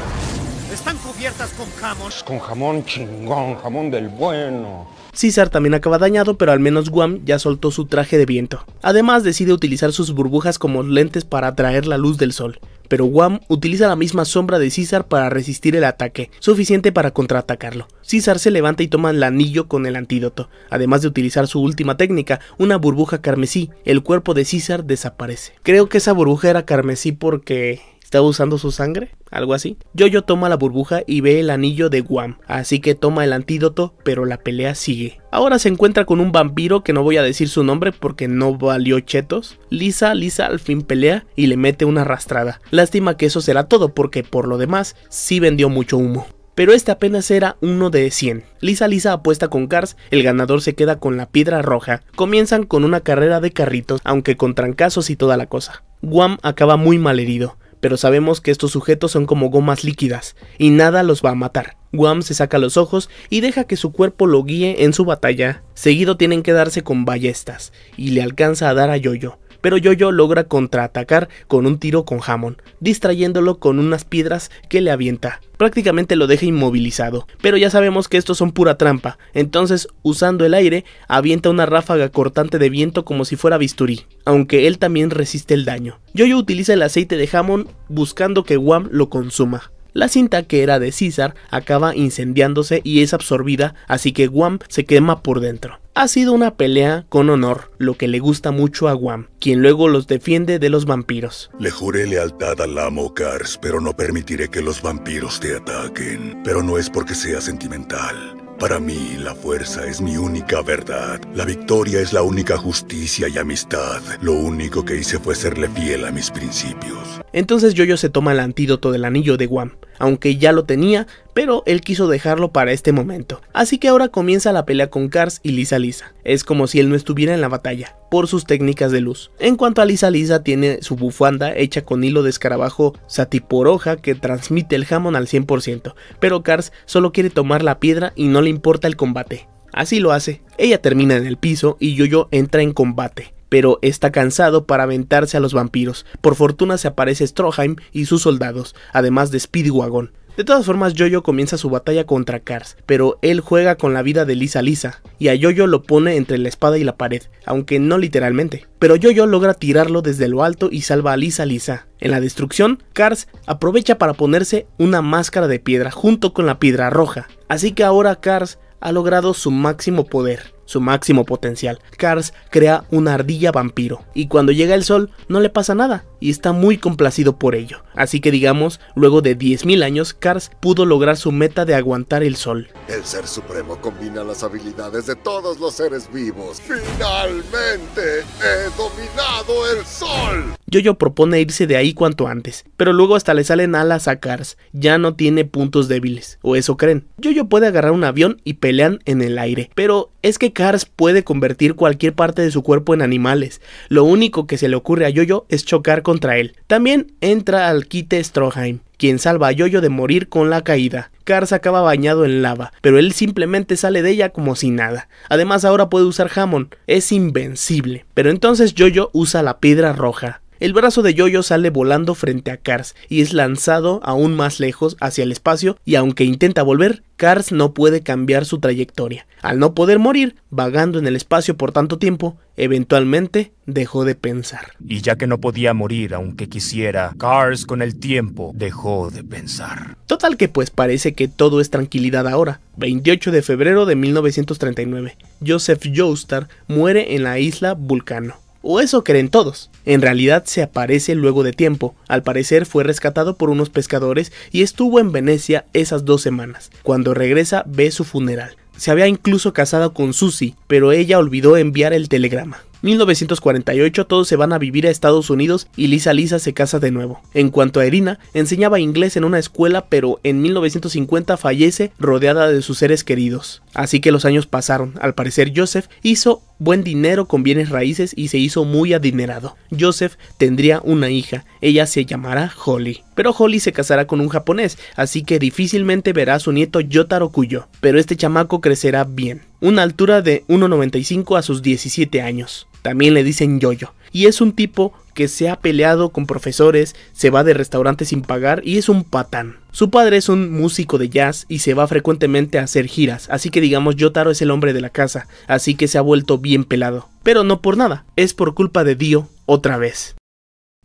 Están cubiertas con jamón. Pues con jamón chingón, jamón del bueno. César también acaba dañado, pero al menos Guam ya soltó su traje de viento. Además decide utilizar sus burbujas como lentes para atraer la luz del sol. Pero Guam utiliza la misma sombra de César para resistir el ataque, suficiente para contraatacarlo. César se levanta y toma el anillo con el antídoto, además de utilizar su última técnica, una burbuja carmesí. El cuerpo de César desaparece. Creo que esa burbuja era carmesí porque Está usando su sangre, algo así. yo toma la burbuja y ve el anillo de Guam, así que toma el antídoto, pero la pelea sigue. Ahora se encuentra con un vampiro que no voy a decir su nombre porque no valió chetos. Lisa, Lisa al fin pelea y le mete una arrastrada. Lástima que eso será todo porque por lo demás sí vendió mucho humo pero este apenas era uno de 100. Lisa Lisa apuesta con Cars, el ganador se queda con la piedra roja. Comienzan con una carrera de carritos, aunque con trancazos y toda la cosa. Guam acaba muy mal herido pero sabemos que estos sujetos son como gomas líquidas, y nada los va a matar. Guam se saca los ojos y deja que su cuerpo lo guíe en su batalla. Seguido tienen que darse con ballestas, y le alcanza a dar a Yoyo, pero Yoyo logra contraatacar con un tiro con Hamon, distrayéndolo con unas piedras que le avienta. Prácticamente lo deja inmovilizado, pero ya sabemos que estos son pura trampa, entonces usando el aire avienta una ráfaga cortante de viento como si fuera bisturí, aunque él también resiste el daño. Yoyo utiliza el aceite de Hamon buscando que Guam lo consuma. La cinta que era de César acaba incendiándose y es absorbida, así que Guam se quema por dentro. Ha sido una pelea con honor, lo que le gusta mucho a Guam, quien luego los defiende de los vampiros. Le juré lealtad al amo Kars, pero no permitiré que los vampiros te ataquen. Pero no es porque sea sentimental. Para mí, la fuerza es mi única verdad. La victoria es la única justicia y amistad. Lo único que hice fue serle fiel a mis principios. Entonces Yoyo se toma el antídoto del anillo de Guam, aunque ya lo tenía, pero él quiso dejarlo para este momento. Así que ahora comienza la pelea con Cars y Lisa Lisa. Es como si él no estuviera en la batalla, por sus técnicas de luz. En cuanto a Lisa Lisa, tiene su bufanda hecha con hilo de escarabajo satiporoja que transmite el jamón al 100%, pero Cars solo quiere tomar la piedra y no le importa el combate. Así lo hace. Ella termina en el piso y Yoyo entra en combate pero está cansado para aventarse a los vampiros. Por fortuna se aparece Stroheim y sus soldados, además de Speedwagon. De todas formas, Jojo comienza su batalla contra Cars, pero él juega con la vida de Lisa Lisa, y a Jojo lo pone entre la espada y la pared, aunque no literalmente. Pero Jojo logra tirarlo desde lo alto y salva a Lisa Lisa. En la destrucción, Cars aprovecha para ponerse una máscara de piedra junto con la piedra roja, así que ahora Cars ha logrado su máximo poder su máximo potencial. Cars crea una ardilla vampiro y cuando llega el sol no le pasa nada, y está muy complacido por ello. Así que digamos, luego de 10.000 años, Cars pudo lograr su meta de aguantar el sol. El Ser Supremo combina las habilidades de todos los seres vivos. ¡Finalmente he dominado el sol! Yoyo propone irse de ahí cuanto antes, pero luego hasta le salen alas a Cars. Ya no tiene puntos débiles, o eso creen. Yoyo puede agarrar un avión y pelean en el aire, pero es que Cars puede convertir cualquier parte de su cuerpo en animales. Lo único que se le ocurre a Yoyo es chocar contra él. También entra al Stroheim, quien salva a Yoyo de morir con la caída. Cars acaba bañado en lava, pero él simplemente sale de ella como si nada. Además ahora puede usar Hammond, es invencible. Pero entonces Yoyo usa la piedra roja, el brazo de Yoyo sale volando frente a Cars y es lanzado aún más lejos hacia el espacio y aunque intenta volver, Cars no puede cambiar su trayectoria. Al no poder morir, vagando en el espacio por tanto tiempo, eventualmente dejó de pensar. Y ya que no podía morir aunque quisiera, Cars con el tiempo dejó de pensar. Total que pues parece que todo es tranquilidad ahora. 28 de febrero de 1939, Joseph Joestar muere en la isla Vulcano o eso creen todos. En realidad se aparece luego de tiempo, al parecer fue rescatado por unos pescadores y estuvo en Venecia esas dos semanas. Cuando regresa ve su funeral. Se había incluso casado con Susie, pero ella olvidó enviar el telegrama. 1948 todos se van a vivir a Estados Unidos y Lisa Lisa se casa de nuevo. En cuanto a Irina, enseñaba inglés en una escuela pero en 1950 fallece rodeada de sus seres queridos. Así que los años pasaron, al parecer Joseph hizo buen dinero con bienes raíces y se hizo muy adinerado. Joseph tendría una hija, ella se llamará Holly. Pero Holly se casará con un japonés, así que difícilmente verá a su nieto Yotaro Kuyo, pero este chamaco crecerá bien una altura de 1,95 a sus 17 años. También le dicen Yoyo. Y es un tipo que se ha peleado con profesores, se va de restaurantes sin pagar y es un patán. Su padre es un músico de jazz y se va frecuentemente a hacer giras, así que digamos Yotaro es el hombre de la casa, así que se ha vuelto bien pelado. Pero no por nada, es por culpa de Dio otra vez.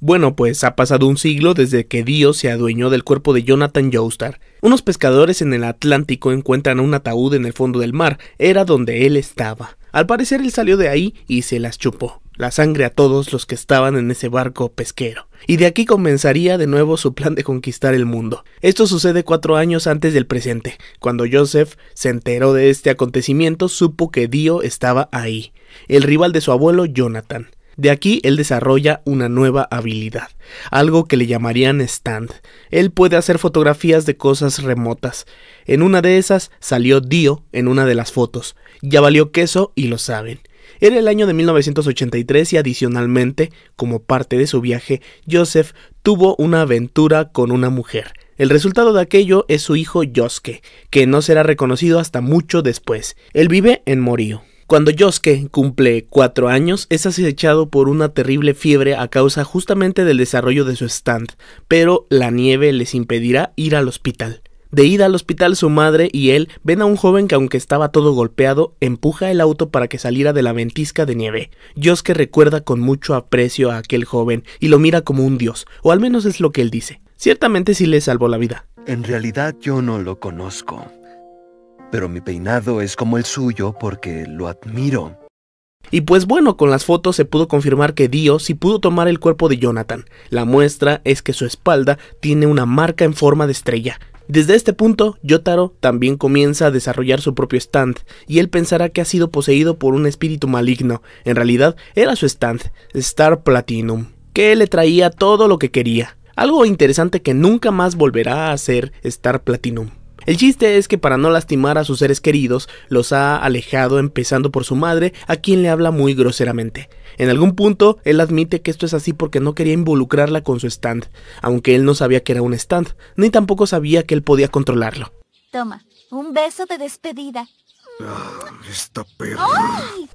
Bueno, pues ha pasado un siglo desde que Dio se adueñó del cuerpo de Jonathan Joestar. Unos pescadores en el Atlántico encuentran un ataúd en el fondo del mar, era donde él estaba. Al parecer él salió de ahí y se las chupó, la sangre a todos los que estaban en ese barco pesquero. Y de aquí comenzaría de nuevo su plan de conquistar el mundo. Esto sucede cuatro años antes del presente. Cuando Joseph se enteró de este acontecimiento, supo que Dio estaba ahí, el rival de su abuelo Jonathan. De aquí él desarrolla una nueva habilidad, algo que le llamarían stand. Él puede hacer fotografías de cosas remotas. En una de esas salió Dio en una de las fotos. Ya valió queso y lo saben. Era el año de 1983 y adicionalmente, como parte de su viaje, Joseph tuvo una aventura con una mujer. El resultado de aquello es su hijo Yosuke, que no será reconocido hasta mucho después. Él vive en Morío. Cuando Yosuke cumple cuatro años, es acechado por una terrible fiebre a causa justamente del desarrollo de su stand, pero la nieve les impedirá ir al hospital. De ida al hospital, su madre y él ven a un joven que, aunque estaba todo golpeado, empuja el auto para que saliera de la ventisca de nieve. Yosuke recuerda con mucho aprecio a aquel joven y lo mira como un dios, o al menos es lo que él dice. Ciertamente sí le salvó la vida. En realidad yo no lo conozco pero mi peinado es como el suyo porque lo admiro. Y pues bueno, con las fotos se pudo confirmar que Dio sí pudo tomar el cuerpo de Jonathan. La muestra es que su espalda tiene una marca en forma de estrella. Desde este punto, Yotaro también comienza a desarrollar su propio stand, y él pensará que ha sido poseído por un espíritu maligno. En realidad, era su stand, Star Platinum, que le traía todo lo que quería. Algo interesante que nunca más volverá a ser Star Platinum. El chiste es que para no lastimar a sus seres queridos, los ha alejado empezando por su madre, a quien le habla muy groseramente. En algún punto, él admite que esto es así porque no quería involucrarla con su stand, aunque él no sabía que era un stand, ni tampoco sabía que él podía controlarlo. Toma, un beso de despedida. Ah, esta perra.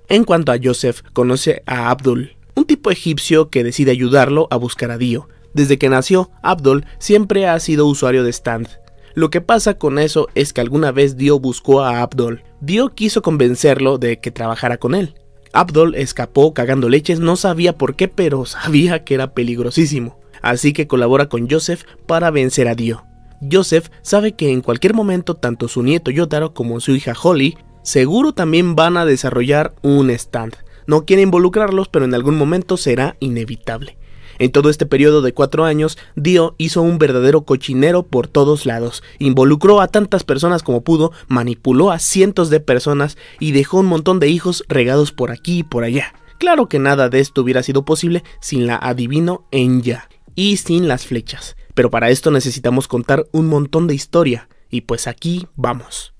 En cuanto a Joseph, conoce a Abdul, un tipo egipcio que decide ayudarlo a buscar a Dio. Desde que nació, Abdul siempre ha sido usuario de stand lo que pasa con eso es que alguna vez Dio buscó a Abdol. Dio quiso convencerlo de que trabajara con él. Abdol escapó cagando leches, no sabía por qué, pero sabía que era peligrosísimo. Así que colabora con Joseph para vencer a Dio. Joseph sabe que en cualquier momento tanto su nieto Yotaro como su hija Holly seguro también van a desarrollar un stand. No quiere involucrarlos, pero en algún momento será inevitable. En todo este periodo de cuatro años, Dio hizo un verdadero cochinero por todos lados, involucró a tantas personas como pudo, manipuló a cientos de personas y dejó un montón de hijos regados por aquí y por allá. Claro que nada de esto hubiera sido posible sin la adivino en ya y sin las flechas, pero para esto necesitamos contar un montón de historia, y pues aquí vamos.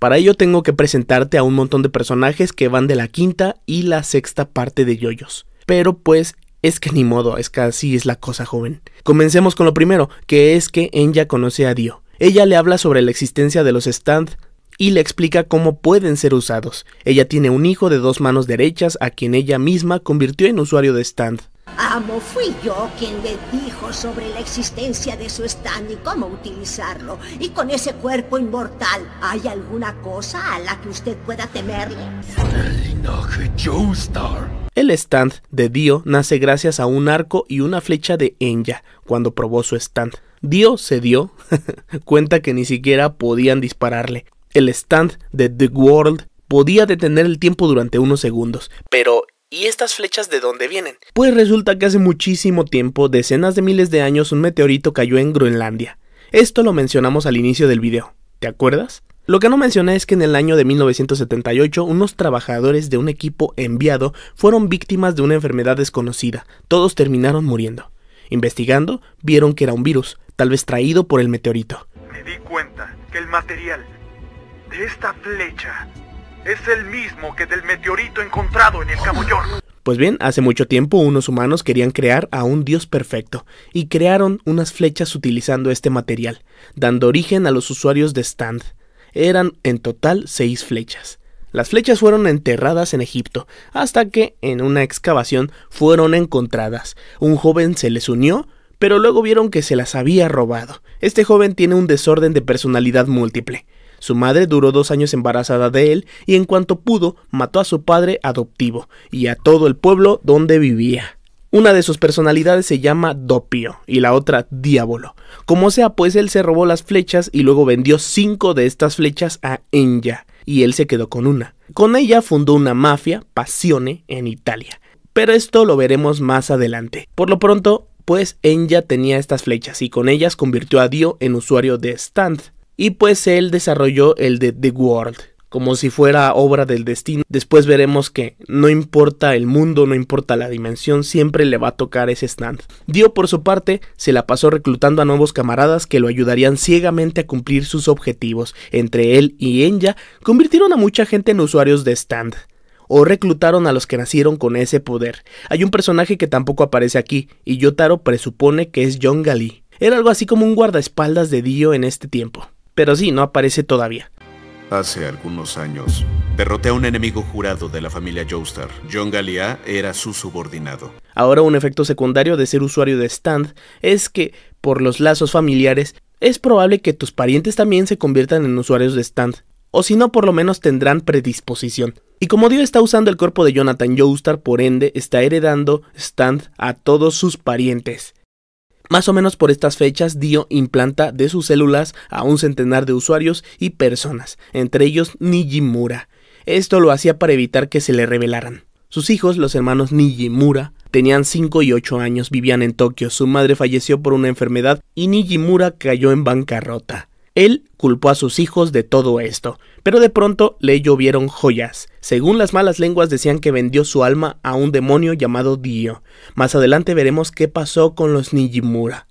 Para ello tengo que presentarte a un montón de personajes que van de la quinta y la sexta parte de Yoyos. Pero pues es que ni modo, es que así es la cosa, joven. Comencemos con lo primero, que es que Enya conoce a Dio. Ella le habla sobre la existencia de los Stand y le explica cómo pueden ser usados. Ella tiene un hijo de dos manos derechas a quien ella misma convirtió en usuario de stand amo, fui yo quien le dijo sobre la existencia de su stand y cómo utilizarlo. Y con ese cuerpo inmortal, ¿hay alguna cosa a la que usted pueda temerle? El linaje El stand de Dio nace gracias a un arco y una flecha de Enya cuando probó su stand. Dio se dio (laughs) cuenta que ni siquiera podían dispararle. El stand de The World podía detener el tiempo durante unos segundos, pero ¿Y estas flechas de dónde vienen? Pues resulta que hace muchísimo tiempo, decenas de miles de años, un meteorito cayó en Groenlandia. Esto lo mencionamos al inicio del video, ¿te acuerdas? Lo que no mencioné es que en el año de 1978 unos trabajadores de un equipo enviado fueron víctimas de una enfermedad desconocida. Todos terminaron muriendo. Investigando, vieron que era un virus, tal vez traído por el meteorito. Me di cuenta que el material de esta flecha es el mismo que del meteorito encontrado en el york. Pues bien, hace mucho tiempo unos humanos querían crear a un dios perfecto y crearon unas flechas utilizando este material, dando origen a los usuarios de Stand. Eran en total seis flechas. Las flechas fueron enterradas en Egipto, hasta que, en una excavación, fueron encontradas. Un joven se les unió, pero luego vieron que se las había robado. Este joven tiene un desorden de personalidad múltiple. Su madre duró dos años embarazada de él y en cuanto pudo mató a su padre adoptivo y a todo el pueblo donde vivía. Una de sus personalidades se llama Dopio y la otra Diabolo. Como sea, pues él se robó las flechas y luego vendió cinco de estas flechas a Enya y él se quedó con una. Con ella fundó una mafia, Passione, en Italia. Pero esto lo veremos más adelante. Por lo pronto, pues Enya tenía estas flechas y con ellas convirtió a Dio en usuario de Stand, y pues él desarrolló el de The World como si fuera obra del destino. Después veremos que no importa el mundo, no importa la dimensión, siempre le va a tocar ese stand. Dio por su parte se la pasó reclutando a nuevos camaradas que lo ayudarían ciegamente a cumplir sus objetivos. Entre él y Enya convirtieron a mucha gente en usuarios de stand o reclutaron a los que nacieron con ese poder. Hay un personaje que tampoco aparece aquí y Yotaro presupone que es John Gally. Era algo así como un guardaespaldas de Dio en este tiempo pero sí, no aparece todavía. Hace algunos años, derroté a un enemigo jurado de la familia Joestar. John Galia era su subordinado. Ahora un efecto secundario de ser usuario de Stand es que, por los lazos familiares, es probable que tus parientes también se conviertan en usuarios de Stand, o si no, por lo menos tendrán predisposición. Y como Dio está usando el cuerpo de Jonathan Joestar, por ende, está heredando Stand a todos sus parientes. Más o menos por estas fechas, Dio implanta de sus células a un centenar de usuarios y personas, entre ellos Nijimura. Esto lo hacía para evitar que se le revelaran. Sus hijos, los hermanos Nijimura, tenían 5 y 8 años, vivían en Tokio, su madre falleció por una enfermedad y Nijimura cayó en bancarrota. Él culpó a sus hijos de todo esto, pero de pronto le llovieron joyas. Según las malas lenguas decían que vendió su alma a un demonio llamado Dio. Más adelante veremos qué pasó con los Nijimura.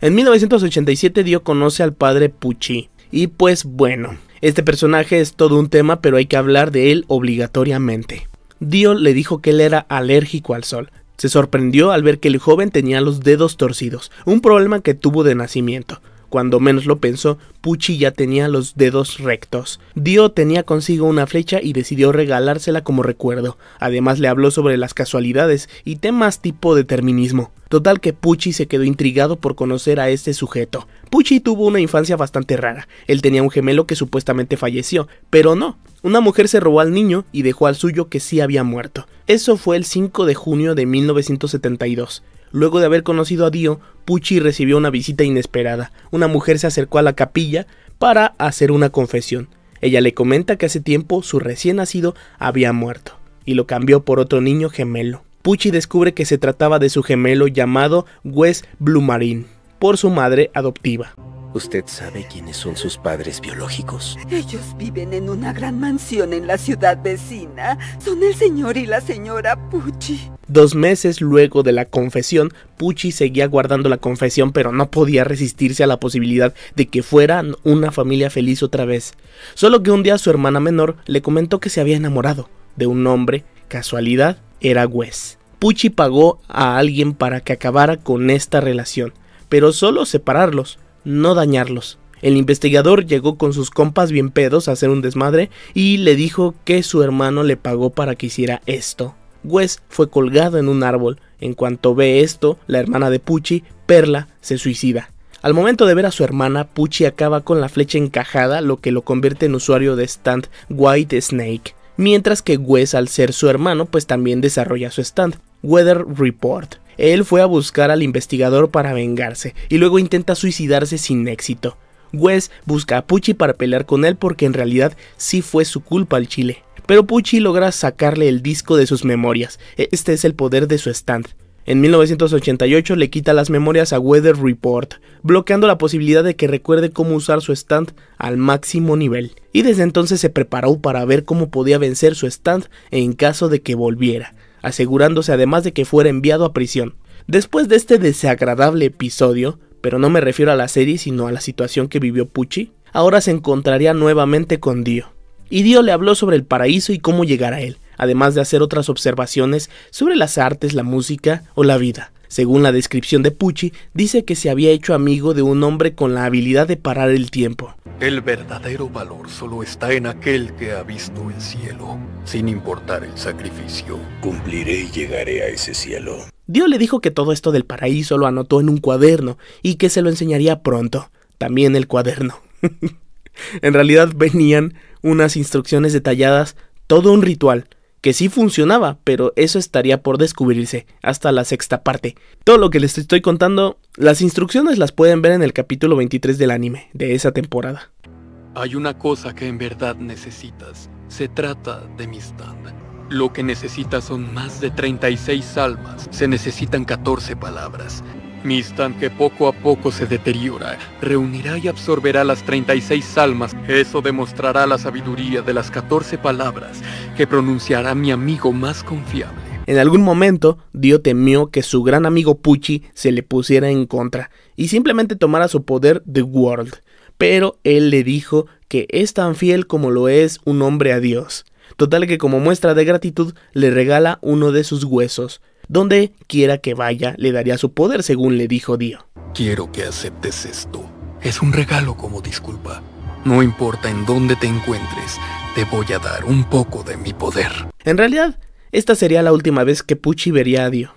En 1987 Dio conoce al padre Pucci. Y pues bueno, este personaje es todo un tema pero hay que hablar de él obligatoriamente. Dio le dijo que él era alérgico al sol, se sorprendió al ver que el joven tenía los dedos torcidos, un problema que tuvo de nacimiento. Cuando menos lo pensó, Pucci ya tenía los dedos rectos. Dio tenía consigo una flecha y decidió regalársela como recuerdo. Además le habló sobre las casualidades y temas tipo determinismo. Total que Pucci se quedó intrigado por conocer a este sujeto. Pucci tuvo una infancia bastante rara. Él tenía un gemelo que supuestamente falleció, pero no. Una mujer se robó al niño y dejó al suyo que sí había muerto. Eso fue el 5 de junio de 1972. Luego de haber conocido a Dio, Pucci recibió una visita inesperada. Una mujer se acercó a la capilla para hacer una confesión. Ella le comenta que hace tiempo su recién nacido había muerto y lo cambió por otro niño gemelo. Pucci descubre que se trataba de su gemelo llamado Wes Blumarin, por su madre adoptiva. ¿Usted sabe quiénes son sus padres biológicos? Ellos viven en una gran mansión en la ciudad vecina. Son el señor y la señora Pucci. Dos meses luego de la confesión, Pucci seguía guardando la confesión, pero no podía resistirse a la posibilidad de que fueran una familia feliz otra vez. Solo que un día su hermana menor le comentó que se había enamorado de un hombre, casualidad, era Wes. Pucci pagó a alguien para que acabara con esta relación, pero solo separarlos no dañarlos. El investigador llegó con sus compas bien pedos a hacer un desmadre y le dijo que su hermano le pagó para que hiciera esto. Wes fue colgado en un árbol. En cuanto ve esto, la hermana de Pucci, Perla, se suicida. Al momento de ver a su hermana, Pucci acaba con la flecha encajada, lo que lo convierte en usuario de stand White Snake, mientras que Wes, al ser su hermano, pues también desarrolla su stand Weather Report, él fue a buscar al investigador para vengarse y luego intenta suicidarse sin éxito. Wes busca a Pucci para pelear con él porque en realidad sí fue su culpa al chile. Pero Pucci logra sacarle el disco de sus memorias. E-, este es el poder de su stand. En 1988 le quita las memorias a Weather Report, bloqueando la posibilidad de que recuerde cómo usar su stand al máximo nivel. Y desde entonces se preparó para ver cómo podía vencer su stand en caso de que volviera asegurándose además de que fuera enviado a prisión. Después de este desagradable episodio, pero no me refiero a la serie sino a la situación que vivió Pucci, ahora se encontraría nuevamente con Dio. Y Dio le habló sobre el paraíso y cómo llegar a él, además de hacer otras observaciones sobre las artes, la música o la vida. Según la descripción de Pucci, dice que se había hecho amigo de un hombre con la habilidad de parar el tiempo, el verdadero valor solo está en aquel que ha visto el cielo, sin importar el sacrificio. Cumpliré y llegaré a ese cielo. Dios le dijo que todo esto del paraíso lo anotó en un cuaderno y que se lo enseñaría pronto. También el cuaderno. (laughs) en realidad venían unas instrucciones detalladas, todo un ritual, que sí funcionaba, pero eso estaría por descubrirse hasta la sexta parte. Todo lo que les estoy contando, las instrucciones las pueden ver en el capítulo 23 del anime, de esa temporada. Hay una cosa que en verdad necesitas. Se trata de mi stand. Lo que necesitas son más de 36 almas. Se necesitan 14 palabras. Mistan que poco a poco se deteriora, reunirá y absorberá las 36 almas. Eso demostrará la sabiduría de las 14 palabras que pronunciará mi amigo más confiable. En algún momento, Dio temió que su gran amigo Pucci se le pusiera en contra y simplemente tomara su poder The World, pero él le dijo que es tan fiel como lo es un hombre a Dios. Total que como muestra de gratitud le regala uno de sus huesos, donde quiera que vaya, le daría su poder, según le dijo Dio. Quiero que aceptes esto. Es un regalo como disculpa. No importa en dónde te encuentres, te voy a dar un poco de mi poder. En realidad, esta sería la última vez que Pucci vería a Dio.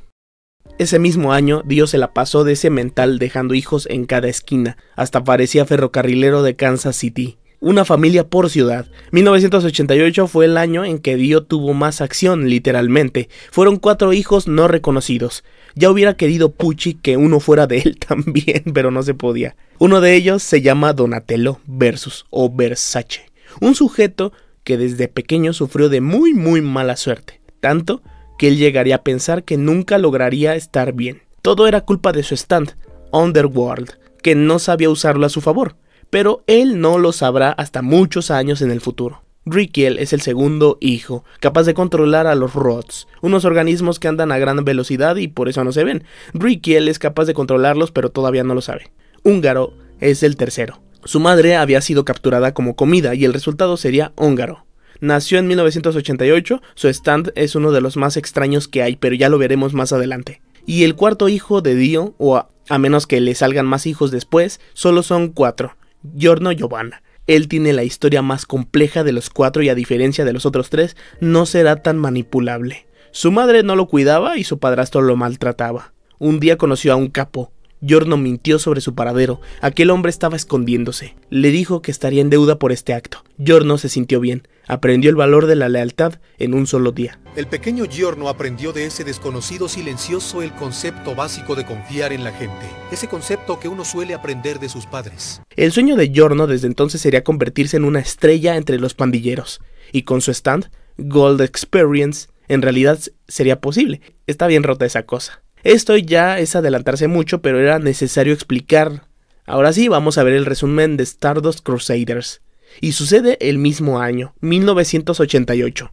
Ese mismo año, Dio se la pasó de ese mental dejando hijos en cada esquina, hasta parecía ferrocarrilero de Kansas City. Una familia por ciudad. 1988 fue el año en que Dio tuvo más acción, literalmente. Fueron cuatro hijos no reconocidos. Ya hubiera querido Pucci que uno fuera de él (laughs) también, pero no se podía. Uno de ellos se llama Donatello Versus o Versace, un sujeto que desde pequeño sufrió de muy muy mala suerte, tanto que él llegaría a pensar que nunca lograría estar bien. Todo era culpa de su stand, Underworld, que no sabía usarlo a su favor pero él no lo sabrá hasta muchos años en el futuro. Rikiel es el segundo hijo, capaz de controlar a los Rods, unos organismos que andan a gran velocidad y por eso no se ven. Rikiel es capaz de controlarlos pero todavía no lo sabe. Húngaro es el tercero. Su madre había sido capturada como comida y el resultado sería Húngaro. Nació en 1988, su stand es uno de los más extraños que hay, pero ya lo veremos más adelante. Y el cuarto hijo de Dio, o a, a menos que le salgan más hijos después, solo son cuatro. Giorno Giovanna. Él tiene la historia más compleja de los cuatro y a diferencia de los otros tres, no será tan manipulable. Su madre no lo cuidaba y su padrastro lo maltrataba. Un día conoció a un capo, Jorno mintió sobre su paradero. Aquel hombre estaba escondiéndose. Le dijo que estaría en deuda por este acto. Jorno se sintió bien. Aprendió el valor de la lealtad en un solo día. El pequeño Giorno aprendió de ese desconocido silencioso el concepto básico de confiar en la gente, ese concepto que uno suele aprender de sus padres. El sueño de Giorno desde entonces sería convertirse en una estrella entre los pandilleros, y con su stand, Gold Experience, en realidad sería posible. Está bien rota esa cosa. Esto ya es adelantarse mucho, pero era necesario explicar. Ahora sí, vamos a ver el resumen de Stardust Crusaders. Y sucede el mismo año, 1988.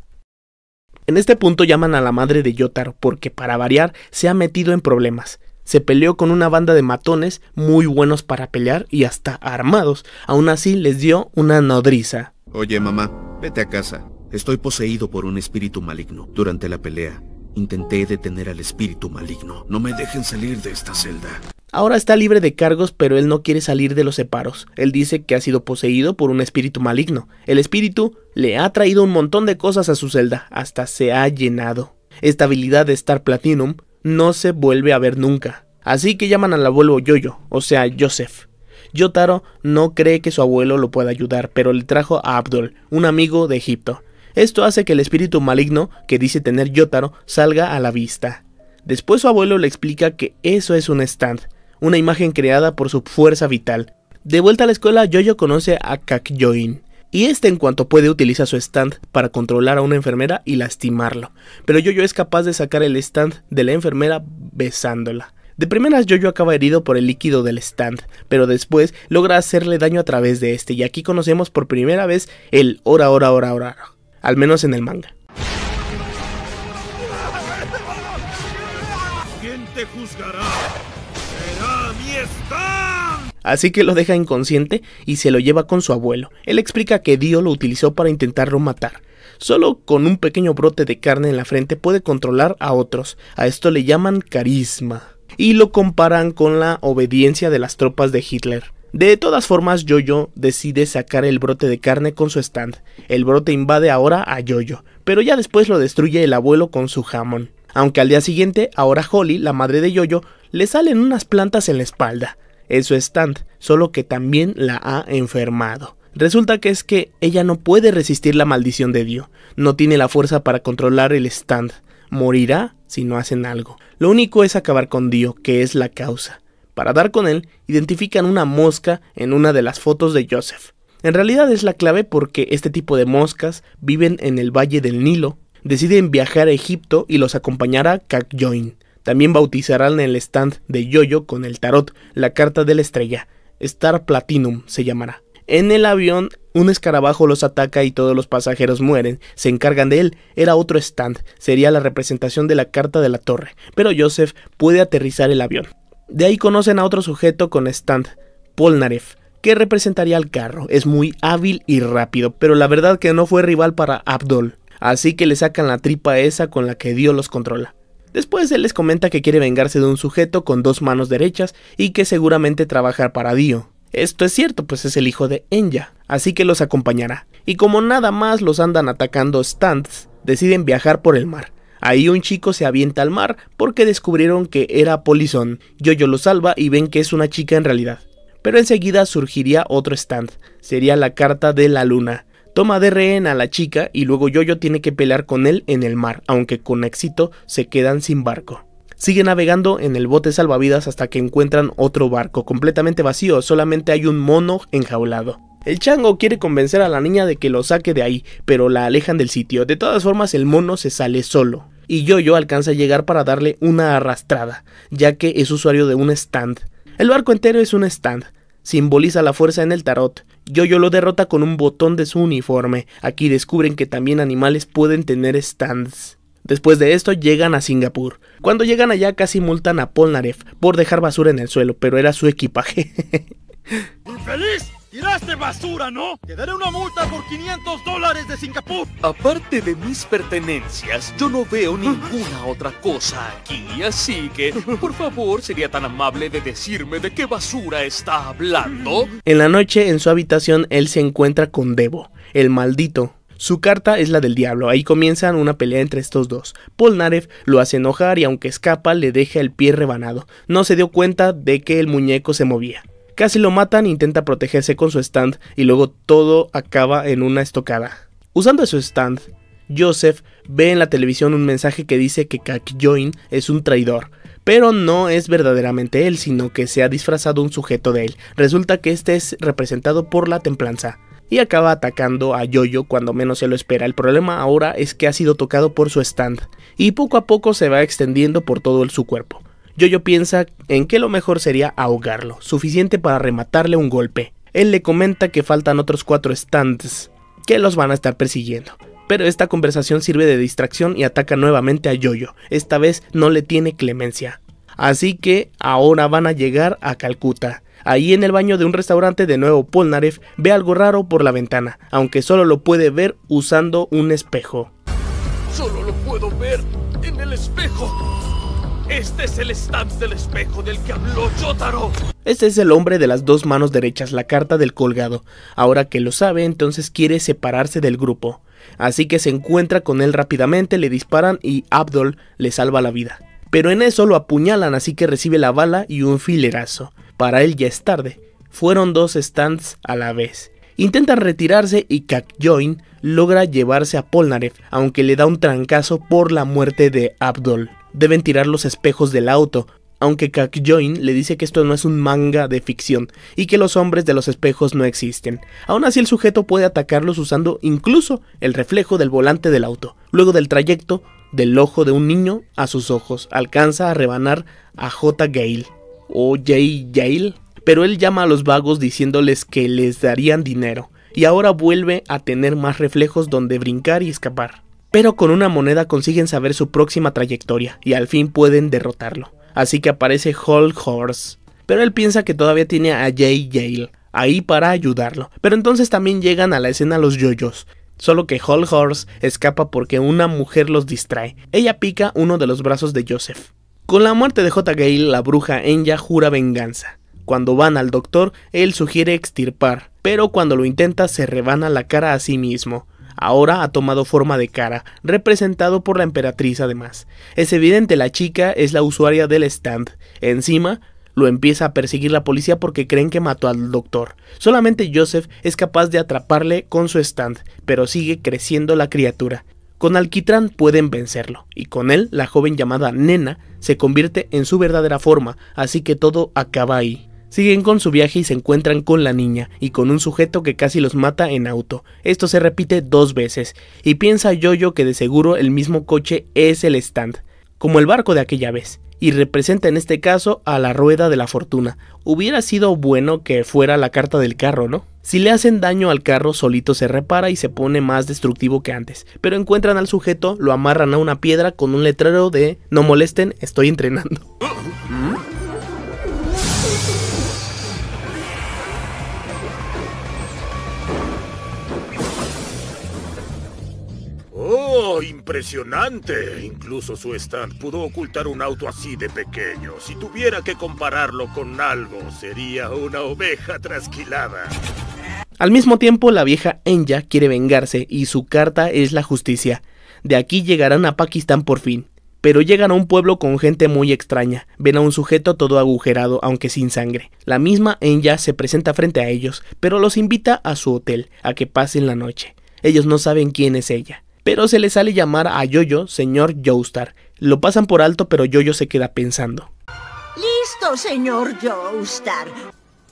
En este punto llaman a la madre de Yotaro porque para variar se ha metido en problemas. Se peleó con una banda de matones muy buenos para pelear y hasta armados. Aún así les dio una nodriza. Oye mamá, vete a casa. Estoy poseído por un espíritu maligno. Durante la pelea, Intenté detener al espíritu maligno. No me dejen salir de esta celda. Ahora está libre de cargos, pero él no quiere salir de los separos. Él dice que ha sido poseído por un espíritu maligno. El espíritu le ha traído un montón de cosas a su celda, hasta se ha llenado. Esta habilidad de Star Platinum no se vuelve a ver nunca. Así que llaman al abuelo Yoyo, o sea, Joseph. Yotaro no cree que su abuelo lo pueda ayudar, pero le trajo a Abdul, un amigo de Egipto. Esto hace que el espíritu maligno que dice tener Yotaro salga a la vista. Después su abuelo le explica que eso es un stand, una imagen creada por su fuerza vital. De vuelta a la escuela, Jojo conoce a Kakyoin, y este en cuanto puede utiliza su stand para controlar a una enfermera y lastimarlo. Pero Jojo es capaz de sacar el stand de la enfermera besándola. De primeras Jojo acaba herido por el líquido del stand, pero después logra hacerle daño a través de este y aquí conocemos por primera vez el ora ora ora ora al menos en el manga. ¿Quién te juzgará? ¡Será Así que lo deja inconsciente y se lo lleva con su abuelo. Él explica que Dio lo utilizó para intentarlo matar. Solo con un pequeño brote de carne en la frente puede controlar a otros. A esto le llaman carisma. Y lo comparan con la obediencia de las tropas de Hitler. De todas formas, Jojo decide sacar el brote de carne con su stand. El brote invade ahora a Jojo, pero ya después lo destruye el abuelo con su jamón. Aunque al día siguiente, ahora Holly, la madre de Jojo, le salen unas plantas en la espalda. Es su stand, solo que también la ha enfermado. Resulta que es que ella no puede resistir la maldición de Dio, no tiene la fuerza para controlar el stand, morirá si no hacen algo. Lo único es acabar con Dio, que es la causa. Para dar con él, identifican una mosca en una de las fotos de Joseph. En realidad es la clave porque este tipo de moscas viven en el valle del Nilo. Deciden viajar a Egipto y los acompañará Kakjoin. También bautizarán el stand de Yoyo con el tarot, la carta de la estrella. Star Platinum se llamará. En el avión, un escarabajo los ataca y todos los pasajeros mueren. Se encargan de él. Era otro stand. Sería la representación de la carta de la torre. Pero Joseph puede aterrizar el avión. De ahí conocen a otro sujeto con stand, Polnareff, que representaría al carro. Es muy hábil y rápido, pero la verdad que no fue rival para Abdol. Así que le sacan la tripa esa con la que Dio los controla. Después él les comenta que quiere vengarse de un sujeto con dos manos derechas y que seguramente trabaja para Dio. Esto es cierto, pues es el hijo de Enya, así que los acompañará. Y como nada más los andan atacando stands, deciden viajar por el mar. Ahí un chico se avienta al mar porque descubrieron que era polizón. Yoyo lo salva y ven que es una chica en realidad. Pero enseguida surgiría otro stand, sería la carta de la luna. Toma de rehén a la chica y luego Yoyo tiene que pelear con él en el mar, aunque con éxito se quedan sin barco. Sigue navegando en el bote salvavidas hasta que encuentran otro barco completamente vacío, solamente hay un mono enjaulado. El chango quiere convencer a la niña de que lo saque de ahí, pero la alejan del sitio. De todas formas, el mono se sale solo. Y Yoyo alcanza a llegar para darle una arrastrada, ya que es usuario de un stand. El barco entero es un stand, simboliza la fuerza en el tarot. Yoyo lo derrota con un botón de su uniforme. Aquí descubren que también animales pueden tener stands. Después de esto llegan a Singapur. Cuando llegan allá casi multan a Polnareff por dejar basura en el suelo, pero era su equipaje. (laughs) ¡Feliz! ¡Tiraste basura, no! Te daré una multa por 500 dólares de Singapur. Aparte de mis pertenencias, yo no veo ninguna otra cosa aquí, así que, por favor, sería tan amable de decirme de qué basura está hablando. En la noche, en su habitación, él se encuentra con Debo, el maldito, su carta es la del diablo, ahí comienzan una pelea entre estos dos. Polnareff lo hace enojar y aunque escapa le deja el pie rebanado. No se dio cuenta de que el muñeco se movía. Casi lo matan, intenta protegerse con su stand y luego todo acaba en una estocada. Usando su stand, Joseph ve en la televisión un mensaje que dice que Kakyoin es un traidor, pero no es verdaderamente él, sino que se ha disfrazado un sujeto de él. Resulta que este es representado por la templanza. Y acaba atacando a Yoyo cuando menos se lo espera. El problema ahora es que ha sido tocado por su stand. Y poco a poco se va extendiendo por todo su cuerpo. Yoyo piensa en que lo mejor sería ahogarlo, suficiente para rematarle un golpe. Él le comenta que faltan otros cuatro stands, que los van a estar persiguiendo. Pero esta conversación sirve de distracción y ataca nuevamente a Yoyo. Esta vez no le tiene clemencia. Así que ahora van a llegar a Calcuta. Ahí en el baño de un restaurante de nuevo Polnareff ve algo raro por la ventana, aunque solo lo puede ver usando un espejo. Solo lo puedo ver en el espejo. Este es el del espejo del que habló Este es el hombre de las dos manos derechas, la carta del colgado. Ahora que lo sabe, entonces quiere separarse del grupo. Así que se encuentra con él rápidamente, le disparan y Abdol le salva la vida. Pero en eso lo apuñalan, así que recibe la bala y un filerazo. Para él ya es tarde. Fueron dos stands a la vez. Intentan retirarse y Kakjoin logra llevarse a Polnareff, aunque le da un trancazo por la muerte de Abdol deben tirar los espejos del auto, aunque Join le dice que esto no es un manga de ficción y que los hombres de los espejos no existen. Aún así el sujeto puede atacarlos usando incluso el reflejo del volante del auto. Luego del trayecto, del ojo de un niño a sus ojos, alcanza a rebanar a J. Gale o J. Gale, pero él llama a los vagos diciéndoles que les darían dinero y ahora vuelve a tener más reflejos donde brincar y escapar pero con una moneda consiguen saber su próxima trayectoria y al fin pueden derrotarlo. Así que aparece Hulk Horse, pero él piensa que todavía tiene a Jay Gale ahí para ayudarlo. Pero entonces también llegan a la escena los yoyos, solo que Hulk Horse escapa porque una mujer los distrae. Ella pica uno de los brazos de Joseph. Con la muerte de J. Gale, la bruja Enya jura venganza. Cuando van al doctor, él sugiere extirpar, pero cuando lo intenta se rebana la cara a sí mismo. Ahora ha tomado forma de cara, representado por la emperatriz además. Es evidente la chica es la usuaria del stand. Encima, lo empieza a perseguir la policía porque creen que mató al doctor. Solamente Joseph es capaz de atraparle con su stand, pero sigue creciendo la criatura. Con Alquitrán pueden vencerlo, y con él la joven llamada Nena se convierte en su verdadera forma, así que todo acaba ahí. Siguen con su viaje y se encuentran con la niña y con un sujeto que casi los mata en auto. Esto se repite dos veces, y piensa Yoyo que de seguro el mismo coche es el stand, como el barco de aquella vez, y representa en este caso a la rueda de la fortuna. Hubiera sido bueno que fuera la carta del carro, ¿no? Si le hacen daño al carro, solito se repara y se pone más destructivo que antes, pero encuentran al sujeto, lo amarran a una piedra con un letrero de No molesten, estoy entrenando. impresionante! Incluso su stand pudo ocultar un auto así de pequeño. Si tuviera que compararlo con algo, sería una oveja trasquilada. Al mismo tiempo, la vieja Enya quiere vengarse y su carta es la justicia. De aquí llegarán a Pakistán por fin. Pero llegan a un pueblo con gente muy extraña. Ven a un sujeto todo agujerado, aunque sin sangre. La misma Enya se presenta frente a ellos, pero los invita a su hotel, a que pasen la noche. Ellos no saben quién es ella pero se le sale llamar a Yoyo señor Joestar. Lo pasan por alto, pero Yoyo se queda pensando. Listo, señor Joestar.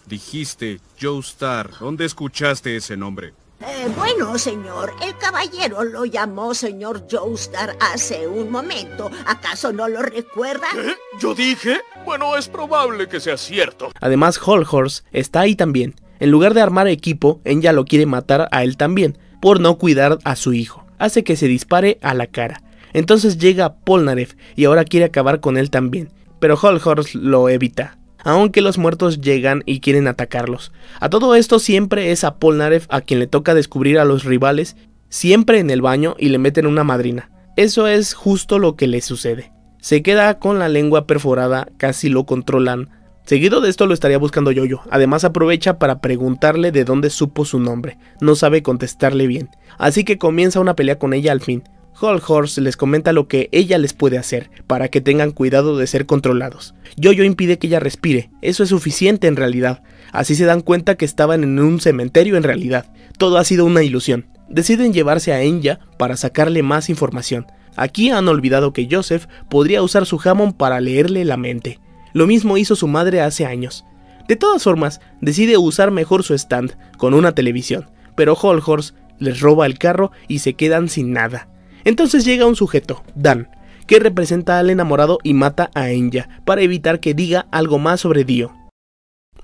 Dijiste Joestar. ¿Dónde escuchaste ese nombre? Eh, bueno, señor, el caballero lo llamó señor Joestar hace un momento. ¿Acaso no lo recuerda? ¿Eh? ¿Yo dije? Bueno, es probable que sea cierto. Además, Holhorse está ahí también. En lugar de armar equipo, ella lo quiere matar a él también, por no cuidar a su hijo hace que se dispare a la cara. Entonces llega Polnareff y ahora quiere acabar con él también, pero Holhorst lo evita. Aunque los muertos llegan y quieren atacarlos. A todo esto siempre es a Polnareff a quien le toca descubrir a los rivales, siempre en el baño y le meten una madrina. Eso es justo lo que le sucede. Se queda con la lengua perforada, casi lo controlan, Seguido de esto lo estaría buscando Yoyo. Además aprovecha para preguntarle de dónde supo su nombre. No sabe contestarle bien. Así que comienza una pelea con ella al fin. Hall Horse les comenta lo que ella les puede hacer para que tengan cuidado de ser controlados. Yoyo impide que ella respire. Eso es suficiente en realidad. Así se dan cuenta que estaban en un cementerio en realidad. Todo ha sido una ilusión. Deciden llevarse a Enya para sacarle más información. Aquí han olvidado que Joseph podría usar su jamón para leerle la mente. Lo mismo hizo su madre hace años. De todas formas, decide usar mejor su stand, con una televisión, pero Horse les roba el carro y se quedan sin nada. Entonces llega un sujeto, Dan, que representa al enamorado y mata a Enya para evitar que diga algo más sobre Dio.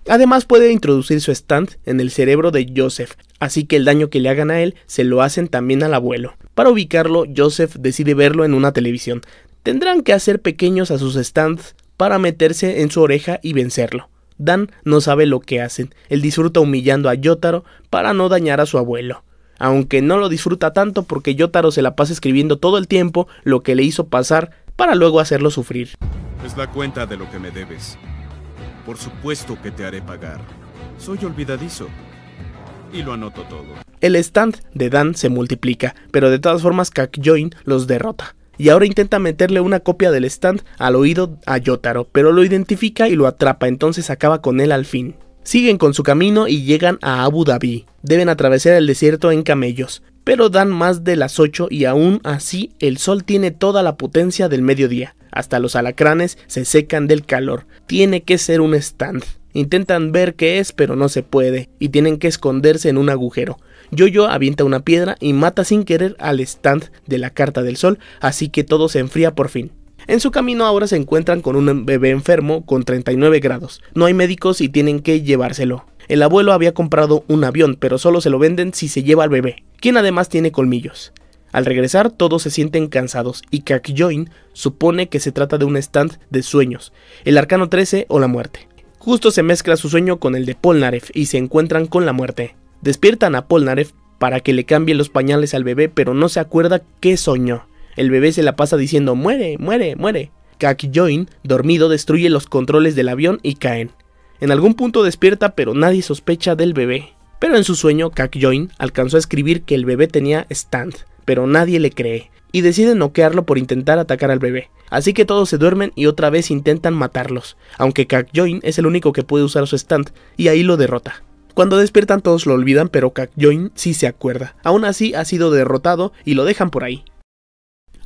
Además puede introducir su stand en el cerebro de Joseph, así que el daño que le hagan a él se lo hacen también al abuelo. Para ubicarlo, Joseph decide verlo en una televisión. Tendrán que hacer pequeños a sus stands para meterse en su oreja y vencerlo. Dan no sabe lo que hacen, él disfruta humillando a Yotaro para no dañar a su abuelo. Aunque no lo disfruta tanto porque Yotaro se la pasa escribiendo todo el tiempo lo que le hizo pasar para luego hacerlo sufrir. Es la cuenta de lo que me debes. Por supuesto que te haré pagar. Soy olvidadizo. Y lo anoto todo. El stand de Dan se multiplica, pero de todas formas Kakyoin los derrota y ahora intenta meterle una copia del stand al oído a Yotaro, pero lo identifica y lo atrapa, entonces acaba con él al fin. Siguen con su camino y llegan a Abu Dhabi. Deben atravesar el desierto en camellos, pero dan más de las 8 y aún así el sol tiene toda la potencia del mediodía. Hasta los alacranes se secan del calor. Tiene que ser un stand. Intentan ver qué es, pero no se puede, y tienen que esconderse en un agujero. Yoyo avienta una piedra y mata sin querer al stand de la Carta del Sol, así que todo se enfría por fin. En su camino ahora se encuentran con un bebé enfermo con 39 grados. No hay médicos y tienen que llevárselo. El abuelo había comprado un avión, pero solo se lo venden si se lleva al bebé, quien además tiene colmillos. Al regresar, todos se sienten cansados y Kakjoin supone que se trata de un stand de sueños, el arcano 13 o la muerte. Justo se mezcla su sueño con el de Polnareff y se encuentran con la muerte. Despiertan a Polnareff para que le cambie los pañales al bebé, pero no se acuerda qué soñó. El bebé se la pasa diciendo muere, muere, muere. Join, dormido, destruye los controles del avión y caen. En algún punto despierta, pero nadie sospecha del bebé. Pero en su sueño, Kakyoin alcanzó a escribir que el bebé tenía stand, pero nadie le cree, y decide noquearlo por intentar atacar al bebé. Así que todos se duermen y otra vez intentan matarlos, aunque Kakyoin es el único que puede usar su stand, y ahí lo derrota. Cuando despiertan todos lo olvidan, pero Kakjoin sí se acuerda. Aún así ha sido derrotado y lo dejan por ahí.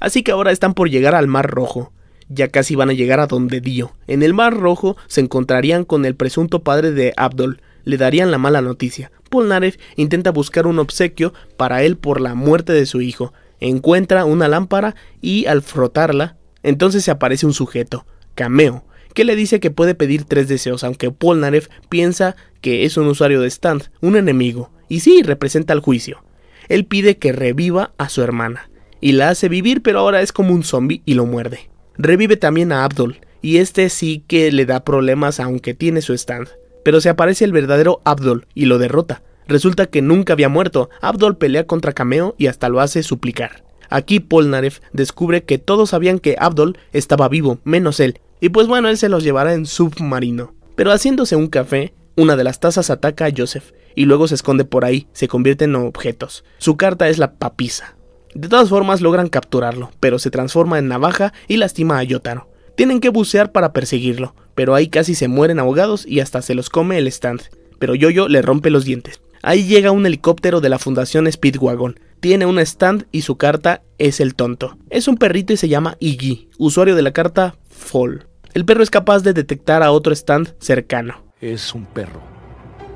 Así que ahora están por llegar al Mar Rojo. Ya casi van a llegar a donde Dio. En el Mar Rojo se encontrarían con el presunto padre de Abdol. Le darían la mala noticia. Polnareff intenta buscar un obsequio para él por la muerte de su hijo. Encuentra una lámpara y al frotarla, entonces se aparece un sujeto, Cameo, que le dice que puede pedir tres deseos, aunque Polnareff piensa que es un usuario de Stand, un enemigo, y sí, representa el juicio. Él pide que reviva a su hermana, y la hace vivir, pero ahora es como un zombie y lo muerde. Revive también a Abdol y este sí que le da problemas aunque tiene su stand. Pero se aparece el verdadero Abdol y lo derrota. Resulta que nunca había muerto, Abdol pelea contra Cameo y hasta lo hace suplicar. Aquí Polnareff descubre que todos sabían que Abdol estaba vivo, menos él, y pues bueno, él se los llevará en submarino. Pero haciéndose un café, una de las tazas ataca a Joseph y luego se esconde por ahí, se convierte en objetos. Su carta es la papiza De todas formas logran capturarlo, pero se transforma en navaja y lastima a Yotaro. Tienen que bucear para perseguirlo, pero ahí casi se mueren ahogados y hasta se los come el stand. Pero Yoyo le rompe los dientes. Ahí llega un helicóptero de la Fundación Speedwagon. Tiene un stand y su carta es el tonto. Es un perrito y se llama Iggy, usuario de la carta Fall. El perro es capaz de detectar a otro stand cercano. Es un perro.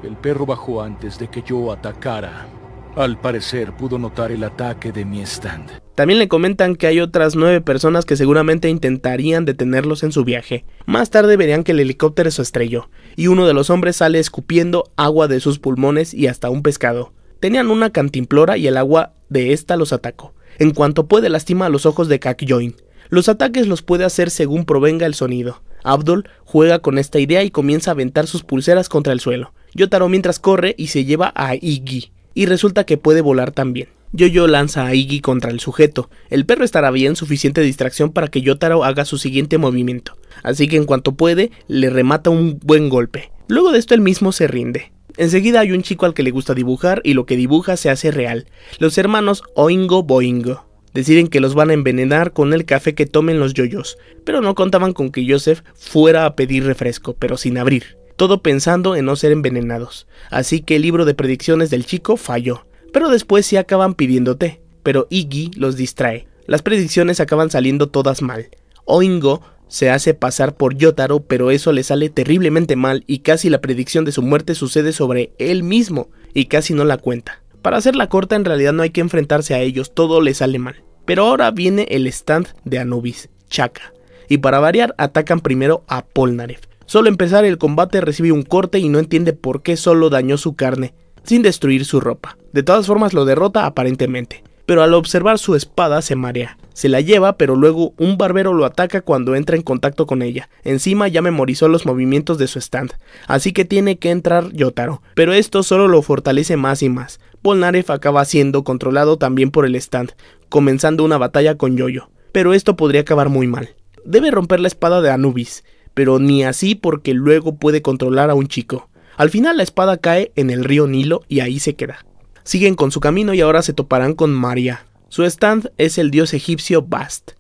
El perro bajó antes de que yo atacara. Al parecer pudo notar el ataque de mi stand. También le comentan que hay otras nueve personas que seguramente intentarían detenerlos en su viaje. Más tarde verían que el helicóptero se estrelló, y uno de los hombres sale escupiendo agua de sus pulmones y hasta un pescado. Tenían una cantimplora y el agua de esta los atacó. En cuanto puede lastima a los ojos de Join. Los ataques los puede hacer según provenga el sonido. Abdul juega con esta idea y comienza a aventar sus pulseras contra el suelo. Yotaro mientras corre y se lleva a Iggy, y resulta que puede volar también. Yoyo lanza a Iggy contra el sujeto. El perro estará bien suficiente distracción para que Yotaro haga su siguiente movimiento. Así que en cuanto puede, le remata un buen golpe. Luego de esto él mismo se rinde. Enseguida hay un chico al que le gusta dibujar y lo que dibuja se hace real. Los hermanos Oingo Boingo deciden que los van a envenenar con el café que tomen los yoyos, pero no contaban con que Joseph fuera a pedir refresco, pero sin abrir, todo pensando en no ser envenenados. Así que el libro de predicciones del chico falló, pero después sí acaban pidiendo té, pero Iggy los distrae. Las predicciones acaban saliendo todas mal. Oingo se hace pasar por Yotaro, pero eso le sale terriblemente mal y casi la predicción de su muerte sucede sobre él mismo y casi no la cuenta. Para hacer la corta, en realidad no hay que enfrentarse a ellos, todo les sale mal. Pero ahora viene el stand de Anubis, Chaka. Y para variar, atacan primero a Polnareff. Solo empezar el combate recibe un corte y no entiende por qué solo dañó su carne, sin destruir su ropa. De todas formas lo derrota aparentemente, pero al observar su espada se marea. Se la lleva, pero luego un barbero lo ataca cuando entra en contacto con ella. Encima ya memorizó los movimientos de su stand, así que tiene que entrar Yotaro, pero esto solo lo fortalece más y más. Polnareff acaba siendo controlado también por el stand, comenzando una batalla con Yoyo, pero esto podría acabar muy mal. Debe romper la espada de Anubis, pero ni así porque luego puede controlar a un chico. Al final la espada cae en el río Nilo y ahí se queda. Siguen con su camino y ahora se toparán con María. Su stand es el dios egipcio Bast.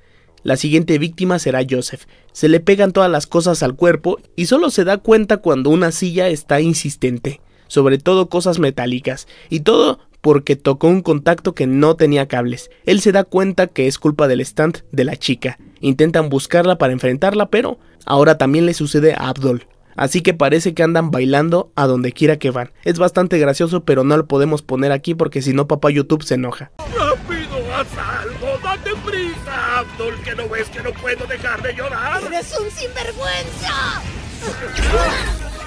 La siguiente víctima será Joseph. Se le pegan todas las cosas al cuerpo y solo se da cuenta cuando una silla está insistente sobre todo cosas metálicas, y todo porque tocó un contacto que no tenía cables. Él se da cuenta que es culpa del stand de la chica. Intentan buscarla para enfrentarla, pero ahora también le sucede a Abdol. Así que parece que andan bailando a donde quiera que van. Es bastante gracioso, pero no lo podemos poner aquí porque si no papá YouTube se enoja. ¡Rápido, haz algo! ¡Date prisa, Abdul! ¿Que no ves que no puedo dejar de llorar? ¡Eres un sinvergüenza!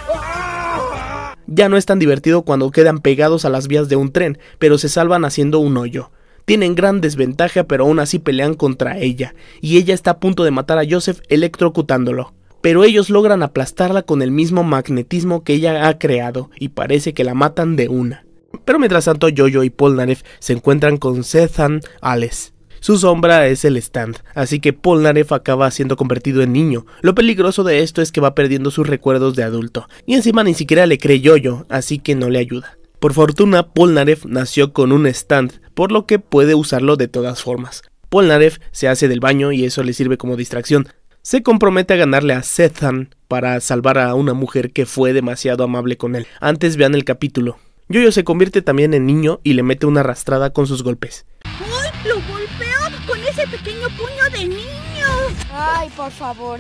(laughs) ¡Ah! Ya no es tan divertido cuando quedan pegados a las vías de un tren, pero se salvan haciendo un hoyo. Tienen gran desventaja, pero aún así pelean contra ella, y ella está a punto de matar a Joseph electrocutándolo. Pero ellos logran aplastarla con el mismo magnetismo que ella ha creado, y parece que la matan de una. Pero mientras tanto, Jojo y Polnareff se encuentran con Sethan Ales, su sombra es el stand, así que Paul acaba siendo convertido en niño. Lo peligroso de esto es que va perdiendo sus recuerdos de adulto, y encima ni siquiera le cree Yoyo, así que no le ayuda. Por fortuna, Polnareff nació con un stand, por lo que puede usarlo de todas formas. Polnareff se hace del baño y eso le sirve como distracción. Se compromete a ganarle a Sethan para salvar a una mujer que fue demasiado amable con él. Antes vean el capítulo. Yoyo se convierte también en niño y le mete una arrastrada con sus golpes con ese pequeño puño de niño. Ay, por favor,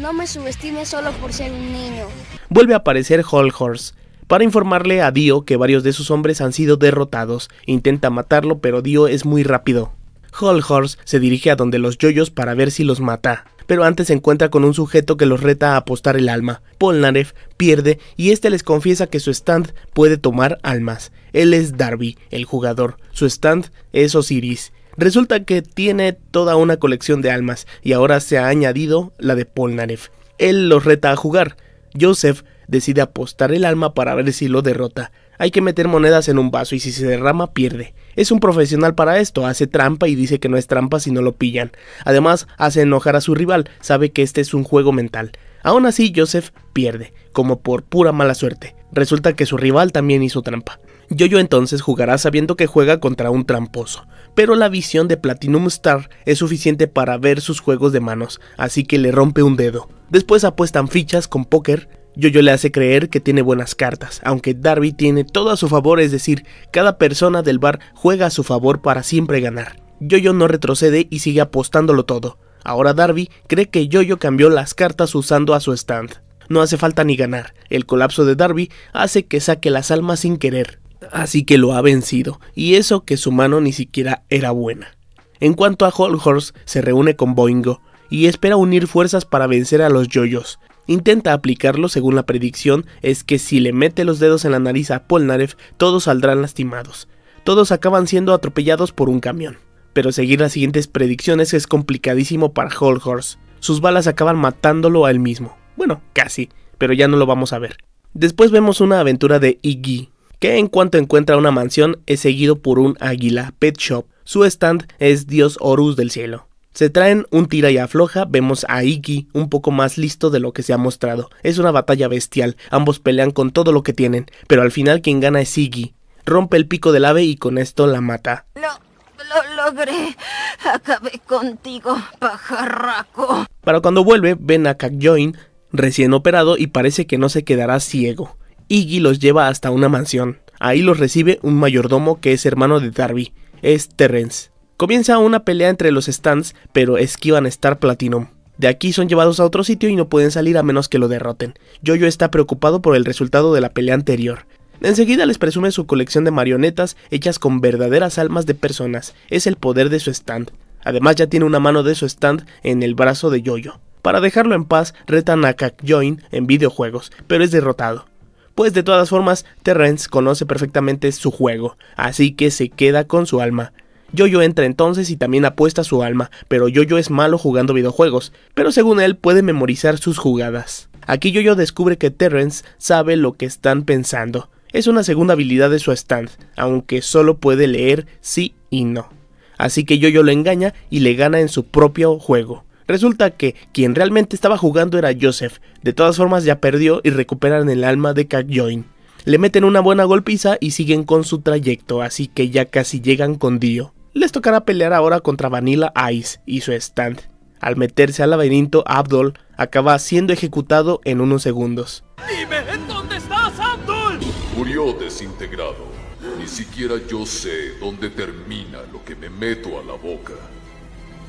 no me subestime solo por ser un niño. Vuelve a aparecer Horse, para informarle a Dio que varios de sus hombres han sido derrotados. Intenta matarlo, pero Dio es muy rápido. Horse se dirige a donde los yoyos para ver si los mata, pero antes se encuentra con un sujeto que los reta a apostar el alma. Polnareff pierde y este les confiesa que su stand puede tomar almas. Él es Darby, el jugador. Su stand es Osiris Resulta que tiene toda una colección de almas y ahora se ha añadido la de Polnareff Él los reta a jugar. Joseph decide apostar el alma para ver si lo derrota. Hay que meter monedas en un vaso y si se derrama pierde. Es un profesional para esto, hace trampa y dice que no es trampa si no lo pillan. Además, hace enojar a su rival, sabe que este es un juego mental. Aún así, Joseph pierde, como por pura mala suerte. Resulta que su rival también hizo trampa. Yoyo entonces jugará sabiendo que juega contra un tramposo pero la visión de Platinum Star es suficiente para ver sus juegos de manos, así que le rompe un dedo. Después apuestan fichas con póker, Yoyo le hace creer que tiene buenas cartas, aunque Darby tiene todo a su favor, es decir, cada persona del bar juega a su favor para siempre ganar. Yoyo no retrocede y sigue apostándolo todo. Ahora Darby cree que Yoyo cambió las cartas usando a su stand. No hace falta ni ganar, el colapso de Darby hace que saque las almas sin querer así que lo ha vencido, y eso que su mano ni siquiera era buena. En cuanto a Horse, se reúne con Boingo y espera unir fuerzas para vencer a los Joyos. Intenta aplicarlo según la predicción es que si le mete los dedos en la nariz a Polnareff, todos saldrán lastimados. Todos acaban siendo atropellados por un camión. Pero seguir las siguientes predicciones es complicadísimo para Horse. Sus balas acaban matándolo a él mismo. Bueno, casi, pero ya no lo vamos a ver. Después vemos una aventura de Iggy, que en cuanto encuentra una mansión es seguido por un águila pet shop. Su stand es Dios Horus del cielo. Se traen un tira y afloja, vemos a Iggy un poco más listo de lo que se ha mostrado. Es una batalla bestial, ambos pelean con todo lo que tienen, pero al final quien gana es Iggy. Rompe el pico del ave y con esto la mata. No, lo logré. Acabé contigo, pajarraco. Para cuando vuelve, ven a Kakjoin recién operado y parece que no se quedará ciego. Iggy los lleva hasta una mansión. Ahí los recibe un mayordomo que es hermano de Darby, es Terrence. Comienza una pelea entre los stands, pero esquivan Star Platinum. De aquí son llevados a otro sitio y no pueden salir a menos que lo derroten. Jojo está preocupado por el resultado de la pelea anterior. Enseguida les presume su colección de marionetas hechas con verdaderas almas de personas. Es el poder de su stand. Además ya tiene una mano de su stand en el brazo de Jojo. Para dejarlo en paz, retan a Join en videojuegos, pero es derrotado pues de todas formas Terrence conoce perfectamente su juego, así que se queda con su alma. Yoyo entra entonces y también apuesta su alma, pero Yoyo es malo jugando videojuegos, pero según él puede memorizar sus jugadas. Aquí Yoyo descubre que Terrence sabe lo que están pensando. Es una segunda habilidad de su stand, aunque solo puede leer sí y no. Así que Yoyo lo engaña y le gana en su propio juego. Resulta que quien realmente estaba jugando era Joseph. De todas formas ya perdió y recuperan el alma de Kakyoin. Le meten una buena golpiza y siguen con su trayecto, así que ya casi llegan con Dio. Les tocará pelear ahora contra Vanilla Ice y su stand. Al meterse al laberinto, Abdul acaba siendo ejecutado en unos segundos. ¡Dime, ¿en dónde estás, Abdul? Murió desintegrado. Ni siquiera yo sé dónde termina lo que me meto a la boca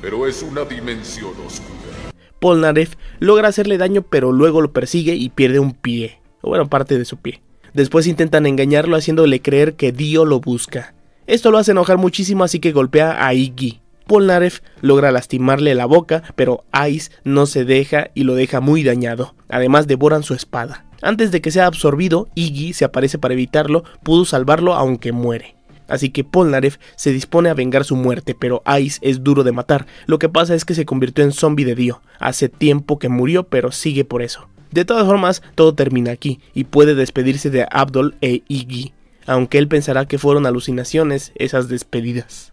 pero es una dimensión oscura. Polnareff logra hacerle daño, pero luego lo persigue y pierde un pie, o bueno, parte de su pie. Después intentan engañarlo haciéndole creer que Dio lo busca. Esto lo hace enojar muchísimo, así que golpea a Iggy. Polnareff logra lastimarle la boca, pero Ice no se deja y lo deja muy dañado. Además, devoran su espada. Antes de que sea absorbido, Iggy se aparece para evitarlo, pudo salvarlo aunque muere así que Polnareff se dispone a vengar su muerte, pero Ice es duro de matar. Lo que pasa es que se convirtió en zombie de Dio. Hace tiempo que murió, pero sigue por eso. De todas formas, todo termina aquí, y puede despedirse de Abdol e Iggy, aunque él pensará que fueron alucinaciones esas despedidas.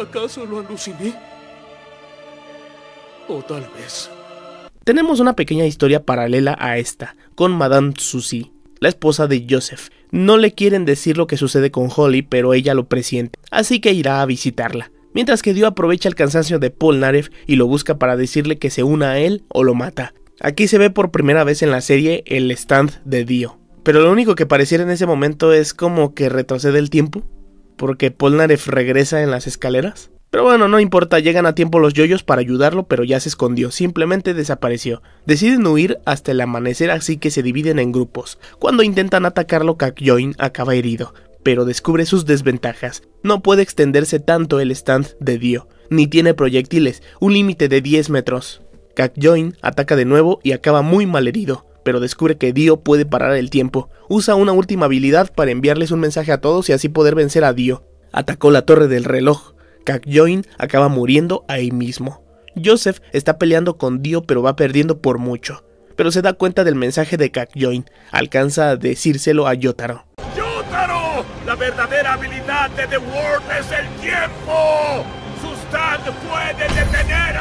¿Acaso lo aluciné? O tal vez tenemos una pequeña historia paralela a esta, con Madame Susie, la esposa de Joseph. No le quieren decir lo que sucede con Holly, pero ella lo presiente, así que irá a visitarla. Mientras que Dio aprovecha el cansancio de Paul y lo busca para decirle que se una a él o lo mata. Aquí se ve por primera vez en la serie el stand de Dio. Pero lo único que pareciera en ese momento es como que retrocede el tiempo, porque Polnareff regresa en las escaleras. Pero bueno, no importa, llegan a tiempo los yoyos para ayudarlo, pero ya se escondió, simplemente desapareció. Deciden huir hasta el amanecer, así que se dividen en grupos. Cuando intentan atacarlo, Kakyoin acaba herido, pero descubre sus desventajas. No puede extenderse tanto el stand de Dio, ni tiene proyectiles, un límite de 10 metros. Join ataca de nuevo y acaba muy mal herido, pero descubre que Dio puede parar el tiempo. Usa una última habilidad para enviarles un mensaje a todos y así poder vencer a Dio. Atacó la torre del reloj, Kakjoin acaba muriendo ahí mismo. Joseph está peleando con Dio pero va perdiendo por mucho, pero se da cuenta del mensaje de Kakjoin, alcanza a decírselo a Yotaro. ¡Yotaro! La verdadera habilidad de The World es el tiempo. puede detener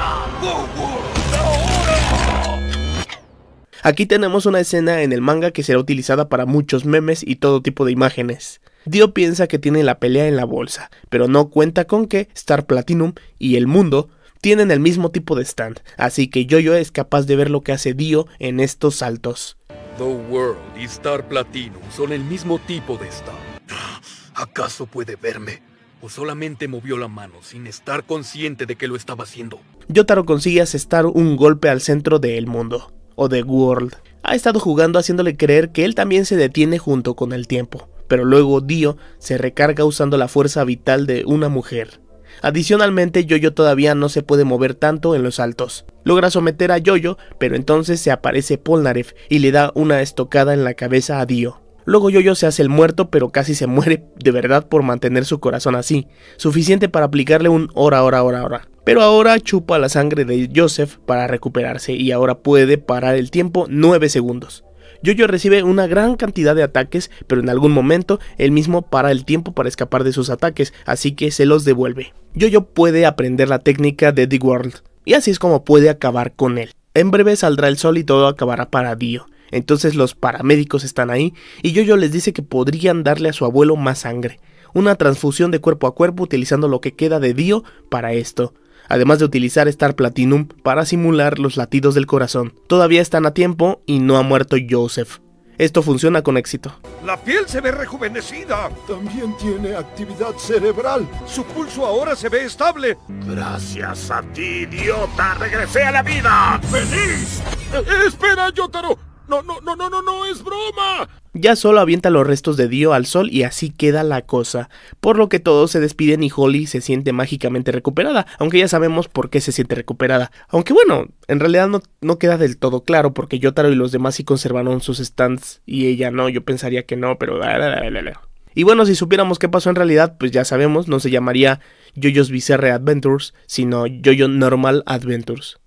Aquí tenemos una escena en el manga que será utilizada para muchos memes y todo tipo de imágenes. Dio piensa que tiene la pelea en la bolsa, pero no cuenta con que Star Platinum y el mundo tienen el mismo tipo de stand, así que Yoyo es capaz de ver lo que hace Dio en estos saltos. The World y Star Platinum son el mismo tipo de stand. (gasps) ¿Acaso puede verme? ¿O solamente movió la mano sin estar consciente de que lo estaba haciendo? Yotaro consigue asestar un golpe al centro de El Mundo, o The World. Ha estado jugando haciéndole creer que él también se detiene junto con el tiempo, pero luego Dio se recarga usando la fuerza vital de una mujer. Adicionalmente, Yoyo todavía no se puede mover tanto en los saltos. Logra someter a Yoyo, pero entonces se aparece Polnareff y le da una estocada en la cabeza a Dio. Luego Yoyo se hace el muerto, pero casi se muere de verdad por mantener su corazón así, suficiente para aplicarle un hora, hora, hora, hora. Pero ahora chupa la sangre de Joseph para recuperarse y ahora puede parar el tiempo 9 segundos. Yoyo recibe una gran cantidad de ataques, pero en algún momento él mismo para el tiempo para escapar de sus ataques, así que se los devuelve. Yoyo puede aprender la técnica de The World, y así es como puede acabar con él. En breve saldrá el sol y todo acabará para Dio. Entonces los paramédicos están ahí y Jojo les dice que podrían darle a su abuelo más sangre, una transfusión de cuerpo a cuerpo utilizando lo que queda de Dio para esto además de utilizar Star Platinum para simular los latidos del corazón. Todavía están a tiempo y no ha muerto Joseph. Esto funciona con éxito. La piel se ve rejuvenecida. También tiene actividad cerebral. Su pulso ahora se ve estable. Gracias a ti, idiota, regresé a la vida. ¡Feliz! Eh, ¡Espera, Yotaro! no, no, no, no, no, no, es broma. Ya solo avienta los restos de Dio al sol y así queda la cosa, por lo que todos se despiden y Holly se siente mágicamente recuperada, aunque ya sabemos por qué se siente recuperada. Aunque bueno, en realidad no, queda del todo claro porque Yotaro y los demás sí conservaron sus stands y ella no, yo pensaría que no, pero... Y bueno, si supiéramos qué pasó en realidad, pues ya sabemos, no se llamaría Jojo's Bizarre Adventures, sino Jojo Normal Adventures.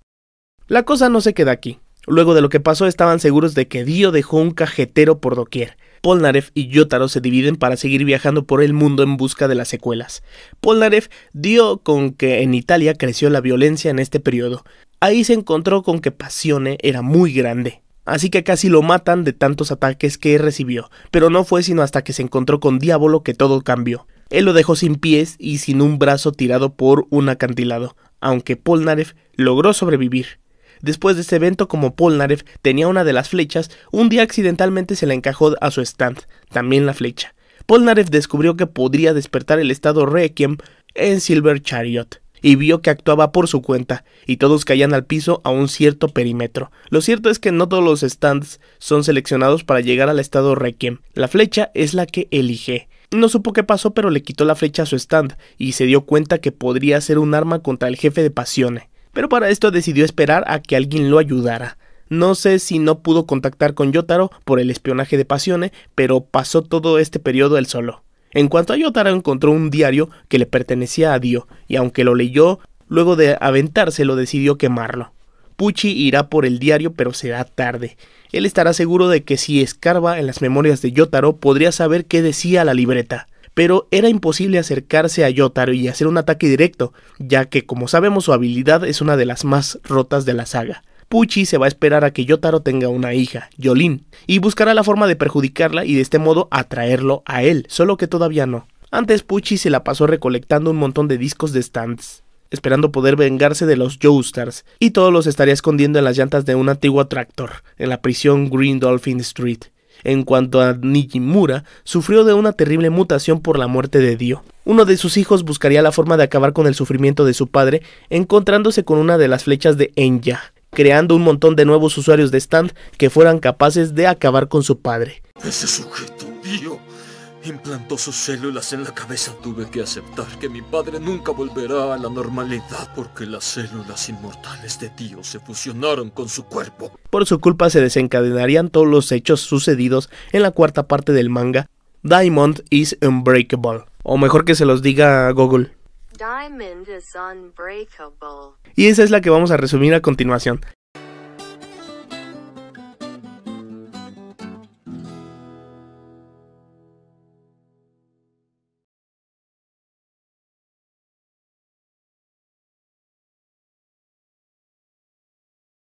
La cosa no se queda aquí. Luego de lo que pasó estaban seguros de que Dio dejó un cajetero por doquier. Polnareff y Yotaro se dividen para seguir viajando por el mundo en busca de las secuelas. Polnareff dio con que en Italia creció la violencia en este periodo. Ahí se encontró con que Pasione era muy grande, así que casi lo matan de tantos ataques que recibió, pero no fue sino hasta que se encontró con Diabolo que todo cambió. Él lo dejó sin pies y sin un brazo tirado por un acantilado, aunque Polnareff logró sobrevivir. Después de este evento, como Polnareff tenía una de las flechas, un día accidentalmente se la encajó a su stand, también la flecha. Polnareff descubrió que podría despertar el estado Requiem en Silver Chariot y vio que actuaba por su cuenta, y todos caían al piso a un cierto perímetro. Lo cierto es que no todos los stands son seleccionados para llegar al estado Requiem. La flecha es la que elige. No supo qué pasó, pero le quitó la flecha a su stand y se dio cuenta que podría ser un arma contra el jefe de pasiones pero para esto decidió esperar a que alguien lo ayudara. No sé si no pudo contactar con Yotaro por el espionaje de Pasione, pero pasó todo este periodo él solo. En cuanto a Yotaro encontró un diario que le pertenecía a Dio, y aunque lo leyó, luego de aventárselo decidió quemarlo. Pucci irá por el diario, pero será tarde. Él estará seguro de que si escarba en las memorias de Yotaro podría saber qué decía la libreta pero era imposible acercarse a Yotaro y hacer un ataque directo, ya que como sabemos su habilidad es una de las más rotas de la saga. Puchi se va a esperar a que Yotaro tenga una hija, Yolin, y buscará la forma de perjudicarla y de este modo atraerlo a él, solo que todavía no. Antes Puchi se la pasó recolectando un montón de discos de stands, esperando poder vengarse de los Joestars, y todos los estaría escondiendo en las llantas de un antiguo tractor, en la prisión Green Dolphin Street. En cuanto a Nijimura, sufrió de una terrible mutación por la muerte de Dio. Uno de sus hijos buscaría la forma de acabar con el sufrimiento de su padre, encontrándose con una de las flechas de Enya, creando un montón de nuevos usuarios de stand que fueran capaces de acabar con su padre. Ese sujeto Dio implantó sus células en la cabeza. Tuve que aceptar que mi padre nunca volverá a la normalidad porque las células inmortales de Dios se fusionaron con su cuerpo. Por su culpa se desencadenarían todos los hechos sucedidos en la cuarta parte del manga Diamond is Unbreakable. O mejor que se los diga Google. Diamond is unbreakable. Y esa es la que vamos a resumir a continuación.